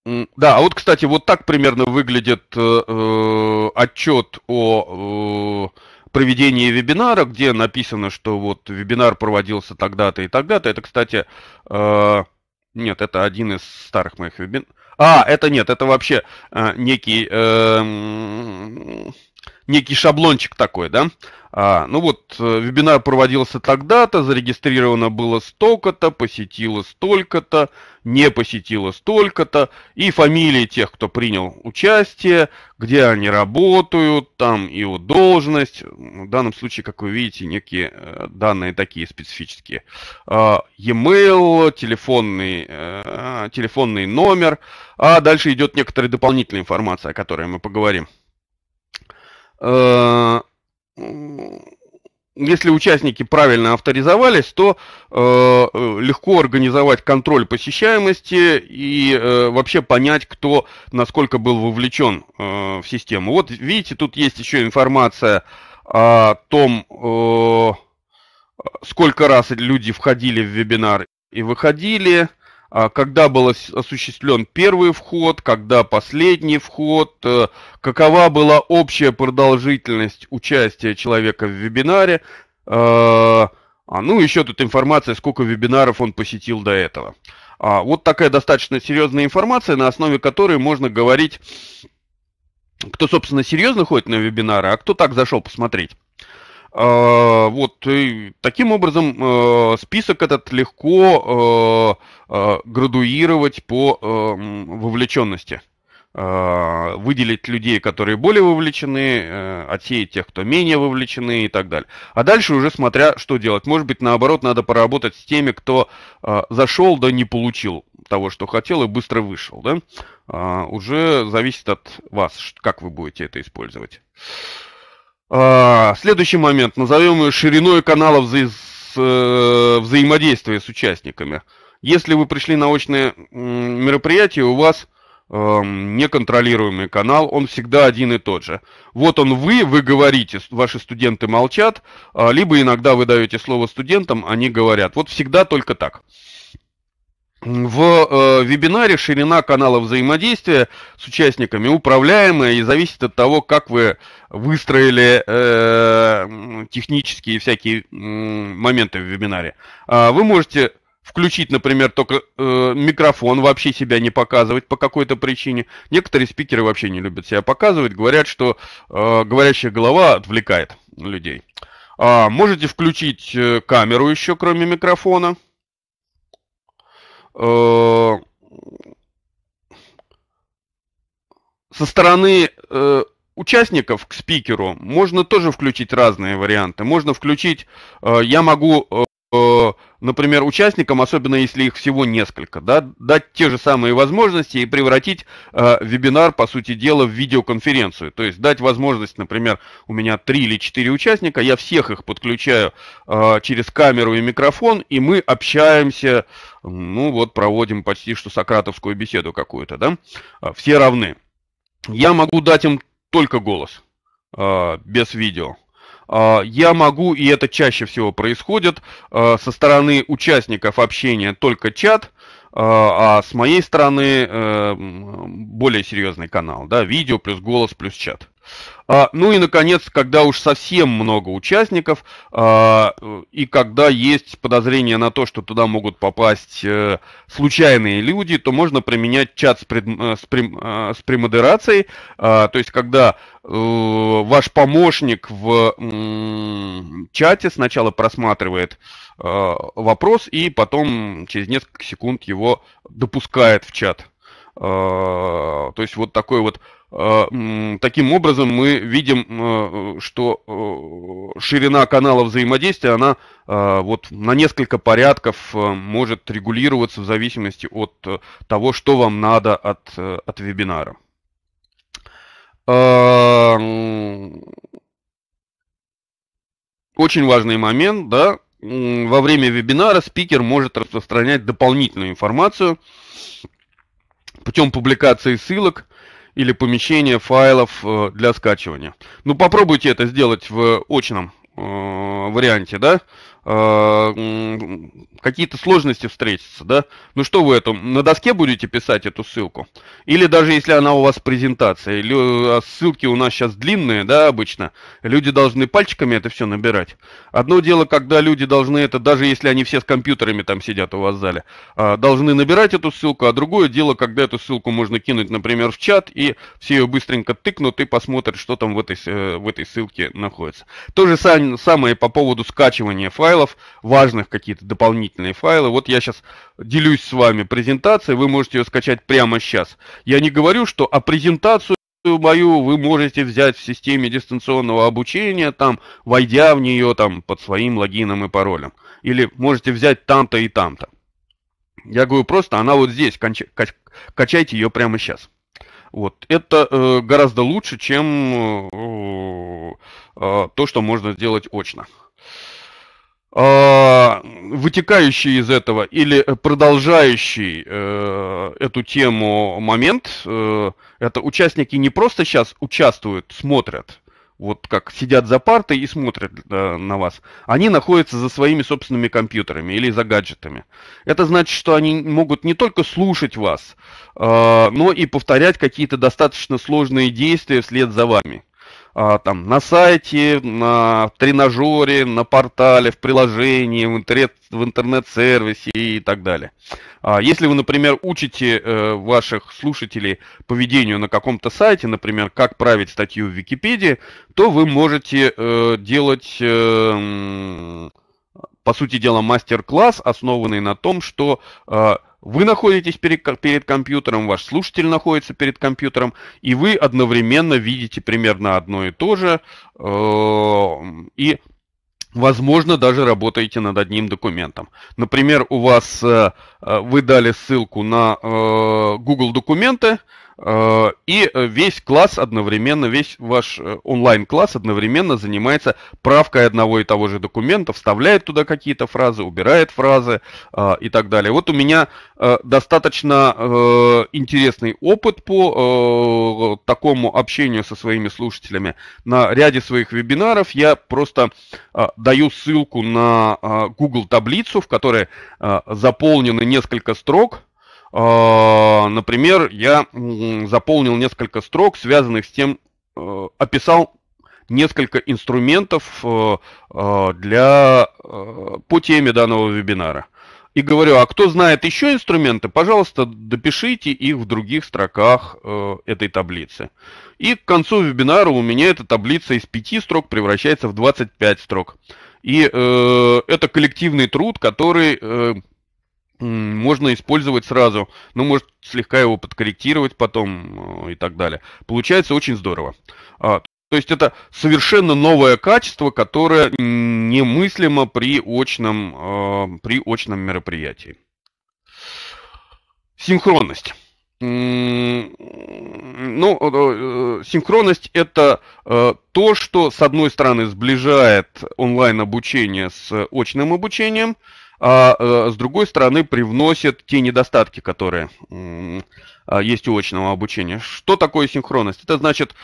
Да, а вот, кстати, вот так примерно выглядит э, э отчет о э, проведении вебинара, где написано, что вот вебинар проводился тогда-то и тогда-то. Это, кстати, э, нет, это один из старых моих вебинаров. А, это нет, это вообще э, некий, э, некий шаблончик такой, да? А, ну вот, э, вебинар проводился тогда-то, зарегистрировано было столько-то, посетило столько-то, не посетило столько-то, и фамилии тех, кто принял участие, где они работают, там его должность, в данном случае, как вы видите, некие э, данные такие специфические. А, e-mail, телефонный, э, телефонный номер, а дальше идет некоторая дополнительная информация, о которой мы поговорим если участники правильно авторизовались, то э, э, легко организовать контроль посещаемости и э, вообще понять, кто насколько был вовлечен э, в систему. Вот видите, тут есть еще информация о том, э, сколько раз люди входили в вебинар и выходили. Э, а, когда был осуществлен первый вход, когда последний вход, э, какова была общая продолжительность участия человека в вебинаре, э, а, ну, еще тут информация, сколько вебинаров он посетил до этого. А, вот такая достаточно серьезная информация, на основе которой можно говорить, кто, собственно, серьезно ходит на вебинары, а кто так зашел посмотреть. А, вот, таким образом э, список этот легко э, э, градуировать по эм, вовлеченности. А, выделить людей, которые более вовлечены, отсеять тех, кто менее вовлечены и так далее. А дальше уже смотря, что делать. Может быть, наоборот, надо поработать с теми, кто зашел, да не получил того, что хотел, и быстро вышел. Да? А, уже зависит от вас, как вы будете это использовать. А, следующий момент. Назовем ее шириной каналов вза э, взаимодействия с участниками. Если вы пришли на очное мероприятие, у вас эм, неконтролируемый канал, он всегда один и тот же. Вот он вы, вы говорите, ваши студенты молчат, а, либо иногда вы даете слово студентам, они говорят. Вот всегда только так. В э, вебинаре ширина канала взаимодействия с участниками управляемая и зависит от того, как вы выстроили э, технические всякие э, моменты в вебинаре. А вы можете включить, например, только э, микрофон, вообще себя не показывать по какой-то причине. Некоторые спикеры вообще не любят себя показывать, говорят, что э, говорящая голова отвлекает людей. А, можете включить э, камеру еще, кроме микрофона. Э, со стороны э, участников к спикеру можно тоже включить разные варианты. Можно включить, э, я могу Э, например, участникам, особенно если их всего несколько, да, дать те же самые возможности и превратить э, вебинар, по сути дела, в видеоконференцию. То есть дать возможность, например, у меня три или четыре участника, я всех их подключаю э, через камеру и микрофон, и мы общаемся, ну вот проводим почти что сократовскую беседу какую-то, да, э, все равны. Я могу дать им только голос, э, без видео. А, я могу, и это чаще всего происходит, а, со стороны участников общения только чат, а, а с моей стороны э, более серьезный канал, да, видео плюс голос плюс чат. А, ну и, наконец, когда уж совсем много участников, а, и когда есть подозрение на то, что туда могут попасть э, случайные люди, то можно применять чат с, пред, э, с, прем, э, с премодерацией. А, то есть, когда ваш помощник в чате сначала просматривает вопрос и потом через несколько секунд его допускает в чат. А, то есть вот такой вот а, таким образом мы видим, а, что ширина канала взаимодействия, она вот на несколько порядков может регулироваться в зависимости от того, что вам надо от, от вебинара. Очень важный момент, да, во время вебинара спикер может распространять дополнительную информацию, путем публикации ссылок или помещения файлов э, для скачивания. Ну попробуйте это сделать в очном э, варианте, да, Э, какие-то сложности встретятся, да? Ну что вы это, на доске будете писать эту ссылку? Или даже если она у вас презентация, или, а ссылки у нас сейчас длинные, да, обычно, люди должны пальчиками это все набирать. Одно дело, когда люди должны это, даже если они все с компьютерами там сидят у вас в зале, а, должны набирать эту ссылку, а другое дело, когда эту ссылку можно кинуть, например, в чат, и все ее быстренько тыкнут и посмотрят, что там в этой, э, в этой ссылке находится. То же самое по поводу скачивания файла, файлов, важных какие-то дополнительные файлы. Вот я сейчас делюсь с вами презентацией, вы можете ее скачать прямо сейчас. Я не говорю, что а презентацию мою вы можете взять в системе дистанционного обучения, там, войдя в нее там, под своим логином и паролем. Или можете взять там-то и там-то. Я говорю просто, она вот здесь, конч... кач... качайте ее прямо сейчас. Вот. Это э, гораздо лучше, чем э, э, то, что можно сделать очно. А, вытекающий из этого или продолжающий э, эту тему момент, э, это участники не просто сейчас участвуют, смотрят, вот как сидят за партой и смотрят э, на вас, они находятся за своими собственными компьютерами или за гаджетами. Это значит, что они могут не только слушать вас, э, но и повторять какие-то достаточно сложные действия вслед за вами. А, там, на сайте, на тренажере, на портале, в приложении, в, интернет, в интернет-сервисе и так далее. А, если вы, например, учите э, ваших слушателей поведению на каком-то сайте, например, как править статью в Википедии, то вы можете э, делать... Э, по сути дела, мастер-класс, основанный на том, что э, вы находитесь перед, перед компьютером, ваш слушатель находится перед компьютером, и вы одновременно видите примерно одно и то же, э, и, возможно, даже работаете над одним документом. Например, у вас э, э вы дали ссылку на э, Google документы, э, Э, и э, весь класс одновременно, весь ваш э, онлайн-класс одновременно занимается правкой одного и того же документа, вставляет туда какие-то фразы, убирает фразы и так далее. Вот у меня достаточно интересный опыт по такому общению со своими слушателями. На ряде своих вебинаров я просто даю ссылку на Google таблицу, в которой заполнены несколько строк, а, например, я заполнил несколько строк, связанных с тем, э, описал несколько инструментов э, э, для, по теме данного вебинара. И говорю, а кто знает еще инструменты, пожалуйста, допишите их в других строках этой таблицы. И к концу вебинара у меня эта таблица из 5 строк превращается в 25 строк. И э, это коллективный труд, который э, можно использовать сразу, ну, может, слегка его подкорректировать потом э, и так далее. Получается очень здорово. А, то есть это совершенно новое качество, которое немыслимо при очном, э, при очном мероприятии. Синхронность. Ну, э, синхронность это то, что с одной стороны сближает онлайн обучение с очным обучением, а э, с другой стороны привносит те недостатки, которые а, есть у очного обучения. Что такое синхронность? Это значит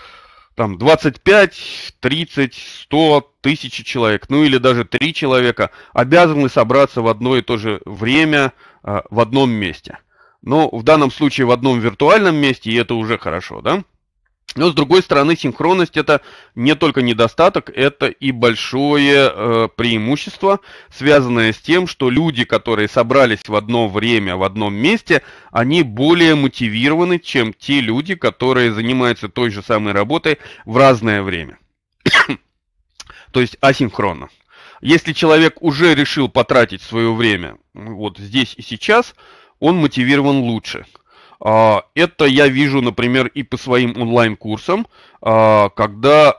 там 25, 30, 100, тысяч человек, ну или даже 3 человека обязаны собраться в одно и то же время а, в одном месте. Но ну, в данном случае в одном виртуальном месте, и это уже хорошо, да? Но с другой стороны, синхронность это не только недостаток, это и большое э, преимущество, связанное с тем, что люди, которые собрались в одно время, в одном месте, они более мотивированы, чем те люди, которые занимаются той же самой работой в разное время. То есть асинхронно. Если человек уже решил потратить свое время вот здесь и сейчас, он мотивирован лучше. А, это я вижу, например, и по своим онлайн-курсам, а, когда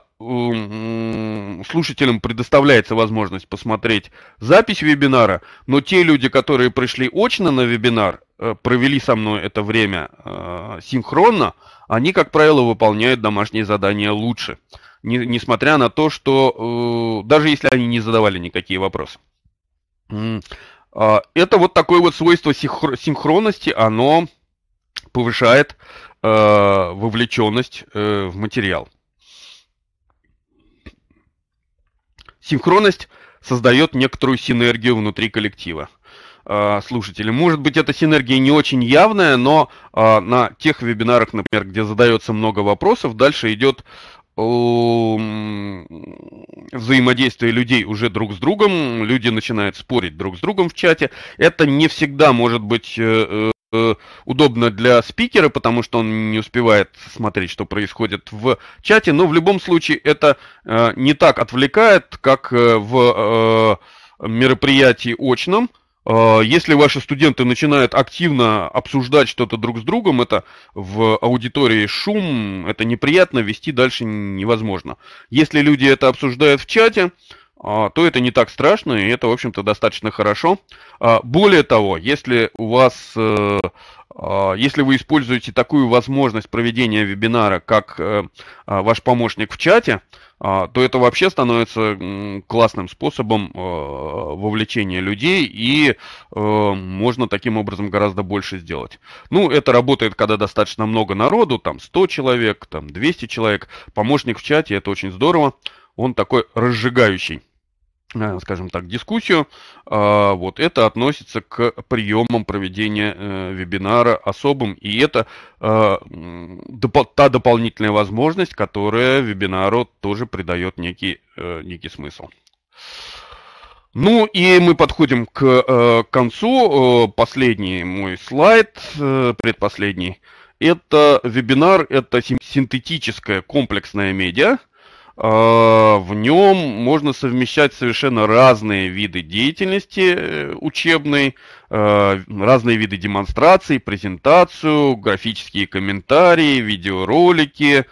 слушателям предоставляется возможность посмотреть запись вебинара, но те люди, которые пришли очно на вебинар, э, провели со мной это время э, синхронно, они, как правило, выполняют домашние задания лучше, несмотря на то, что э, даже если они не задавали никакие вопросы. А, это вот такое вот свойство синхронности, оно повышает э, вовлеченность э, в материал. Синхронность создает некоторую синергию внутри коллектива э, слушателей. Может быть, эта синергия не очень явная, но а, на тех вебинарах, например, где задается много вопросов, дальше идет взаимодействие людей уже друг с другом, люди начинают спорить друг с другом в чате. Это не всегда может быть э, Э, удобно для спикера, потому что он не успевает смотреть, что происходит в чате, но в любом случае это э, не так отвлекает, как э, в э, мероприятии очном. Э, если ваши студенты начинают активно обсуждать что-то друг с другом, это в аудитории шум, это неприятно, вести дальше невозможно. Если люди это обсуждают в чате, э, а, то это не так страшно, и это, в общем-то, достаточно хорошо. А, более того, если у вас, э, а, если вы используете такую возможность проведения вебинара, как э, ваш помощник в чате, то это вообще становится классным способом э, вовлечения людей, и можно таким образом гораздо больше сделать. Ну, это работает, когда достаточно много народу, там 100 человек, там 200 человек. Помощник в чате, это очень здорово, он такой разжигающий. Э, скажем так, дискуссию. А, вот это относится к приемам проведения э, вебинара особым. И это э, та дополнительная возможность, которая вебинару тоже придает некий, некий смысл. Ну и мы подходим к концу. Последний мой слайд, предпоследний. Это вебинар, это синтетическое комплексное медиа – а, в нем можно совмещать совершенно разные виды деятельности э, учебной, а, разные виды демонстраций, презентацию, графические комментарии, видеоролики,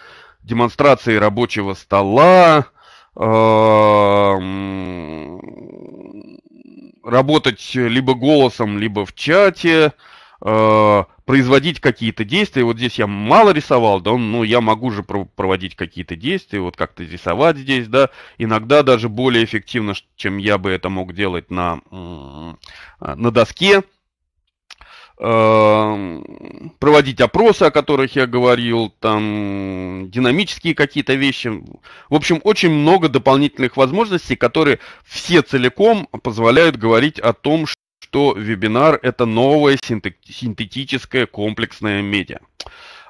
демонстрации рабочего стола, а, работать либо голосом, либо в чате, производить какие-то действия. Вот здесь я мало рисовал, да, но ну, я могу же проводить какие-то действия, вот как-то рисовать здесь, да, иногда даже более эффективно, чем я бы это мог делать на, а, на доске эм, проводить опросы, о которых я говорил, там динамические какие-то вещи. В общем, очень много дополнительных возможностей, которые все целиком позволяют говорить о том, что что вебинар – это новое синтетическое комплексное медиа.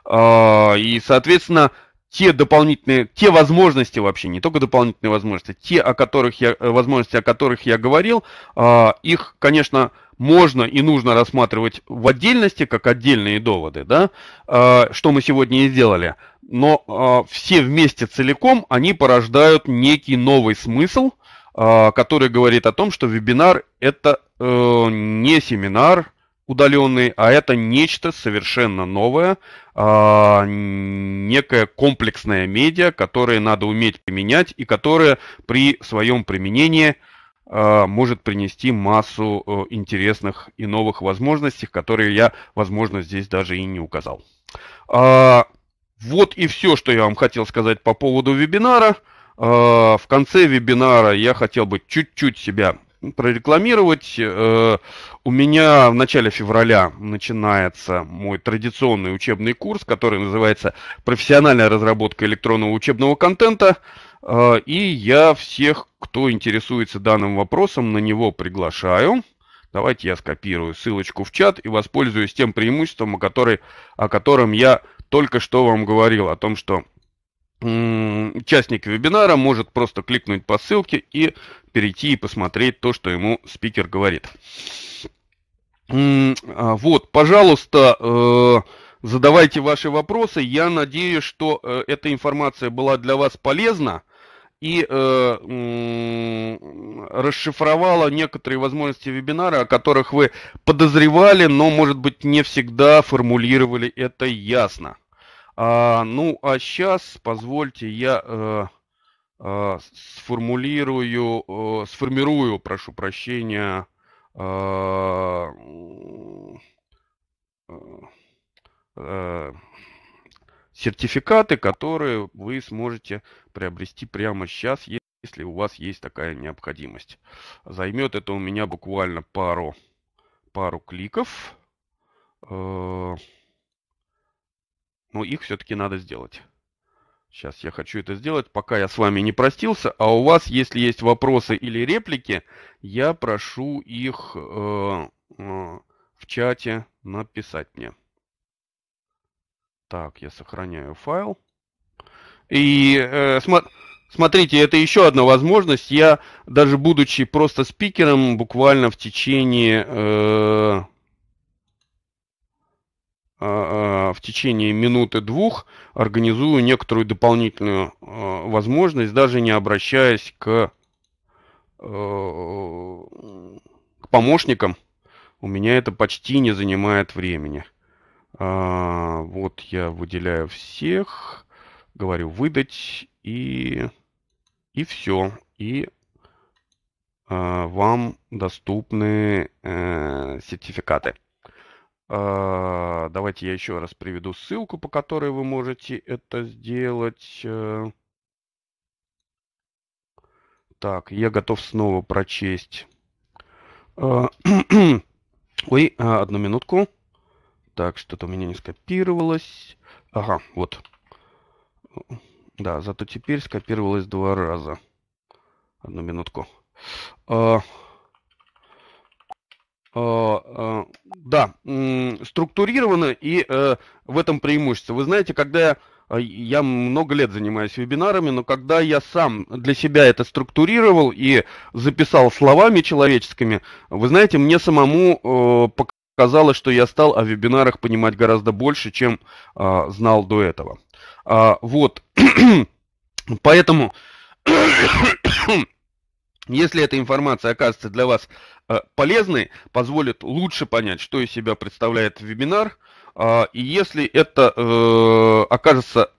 А, и, соответственно, те дополнительные, те возможности вообще, не только дополнительные возможности, те, о которых я, э, возможности, о которых я говорил, а, их, конечно, можно и нужно рассматривать в отдельности, как отдельные доводы, да, а, что мы сегодня и сделали, но все вместе целиком, они порождают некий новый смысл, который говорит о том, что вебинар – это э, не семинар удаленный, а это нечто совершенно новое, э, некое комплексное медиа, которое надо уметь применять и которое при своем применении э, может принести массу э, интересных и новых возможностей, которые я, возможно, здесь даже и не указал. Э, вот и все, что я вам хотел сказать по поводу вебинара. В конце вебинара я хотел бы чуть-чуть себя прорекламировать. Э, у меня в начале февраля начинается мой традиционный учебный курс, который называется «Профессиональная разработка электронного учебного контента». Э, и я всех, кто интересуется данным вопросом, на него приглашаю. Давайте я скопирую ссылочку в чат и воспользуюсь тем преимуществом, о, которой, о котором я только что вам говорил, о том, что участник вебинара может просто кликнуть по ссылке и перейти и посмотреть то, что ему спикер говорит. А, вот, пожалуйста, э, задавайте ваши вопросы. Я надеюсь, что э, эта информация была для вас полезна и э, расшифровала некоторые возможности вебинара, о которых вы подозревали, но, может быть, не всегда формулировали это ясно. А, ну, а сейчас, позвольте, я... А, сформулирую, сформирую, прошу прощения, а, а, сертификаты, которые вы сможете приобрести прямо сейчас, если у вас есть такая необходимость. Займет это у меня буквально пару, пару кликов. Но их все-таки надо сделать. Сейчас я хочу это сделать, пока я с вами не простился. А у вас, если есть вопросы или реплики, я прошу их э, э, в чате написать мне. Так, я сохраняю файл. И э, смотрите. Смотрите, это еще одна возможность. Я, даже будучи просто спикером, буквально в течение э, Э, э, в течение минуты-двух организую некоторую дополнительную э, возможность, даже не обращаясь к, к помощникам. У меня это почти не занимает времени. Вот я выделяю всех, говорю выдать и, и все. И вам доступны сертификаты. А, давайте я еще раз приведу ссылку, по которой вы можете это сделать. Э, так, я готов снова прочесть. А, ой, а, одну минутку. Так, что-то у меня не скопировалось. Ага, вот. Да, зато теперь скопировалось два раза. Одну минутку. Э, э, да, структурировано и э, в этом преимущество. Вы знаете, когда я много лет занимаюсь вебинарами, но когда я сам для себя это структурировал и записал словами человеческими, вы знаете, мне самому показалось, что я стал о вебинарах понимать гораздо больше, чем знал до этого. А, вот. Поэтому если эта информация окажется для вас э, полезной, позволит лучше понять, что из себя представляет вебинар. А, и если это э, окажется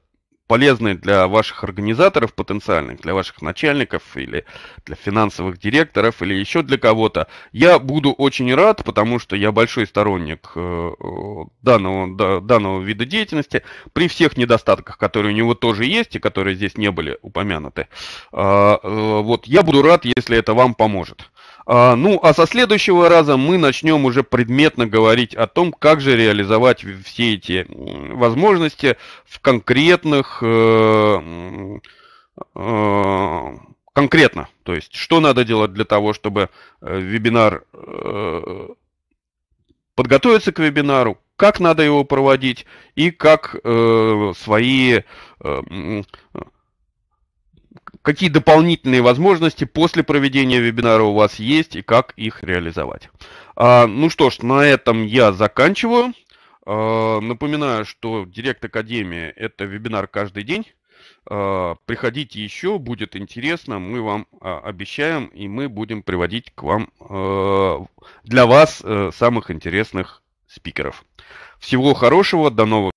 полезны для ваших организаторов потенциальных, для ваших начальников или для финансовых директоров или еще для кого-то. Я буду очень рад, потому что я большой сторонник э, э, данного, данного вида деятельности при всех недостатках, которые у него тоже есть и которые здесь не были упомянуты. А, э, вот я буду рад, если это вам поможет. А, ну, а со следующего раза мы начнем уже предметно говорить о том, как же реализовать все эти возможности в конкретных э, э, конкретно. То есть, что надо делать для того, чтобы э, вебинар подготовиться к вебинару, как надо его проводить и как свои какие дополнительные возможности после проведения вебинара у вас есть и как их реализовать. А, ну что ж, на этом я заканчиваю. А, напоминаю, что Директ Академия – это вебинар каждый день. А, приходите еще, будет интересно, мы вам а, обещаем, и мы будем приводить к вам а, для вас э, самых интересных спикеров. Всего хорошего, до новых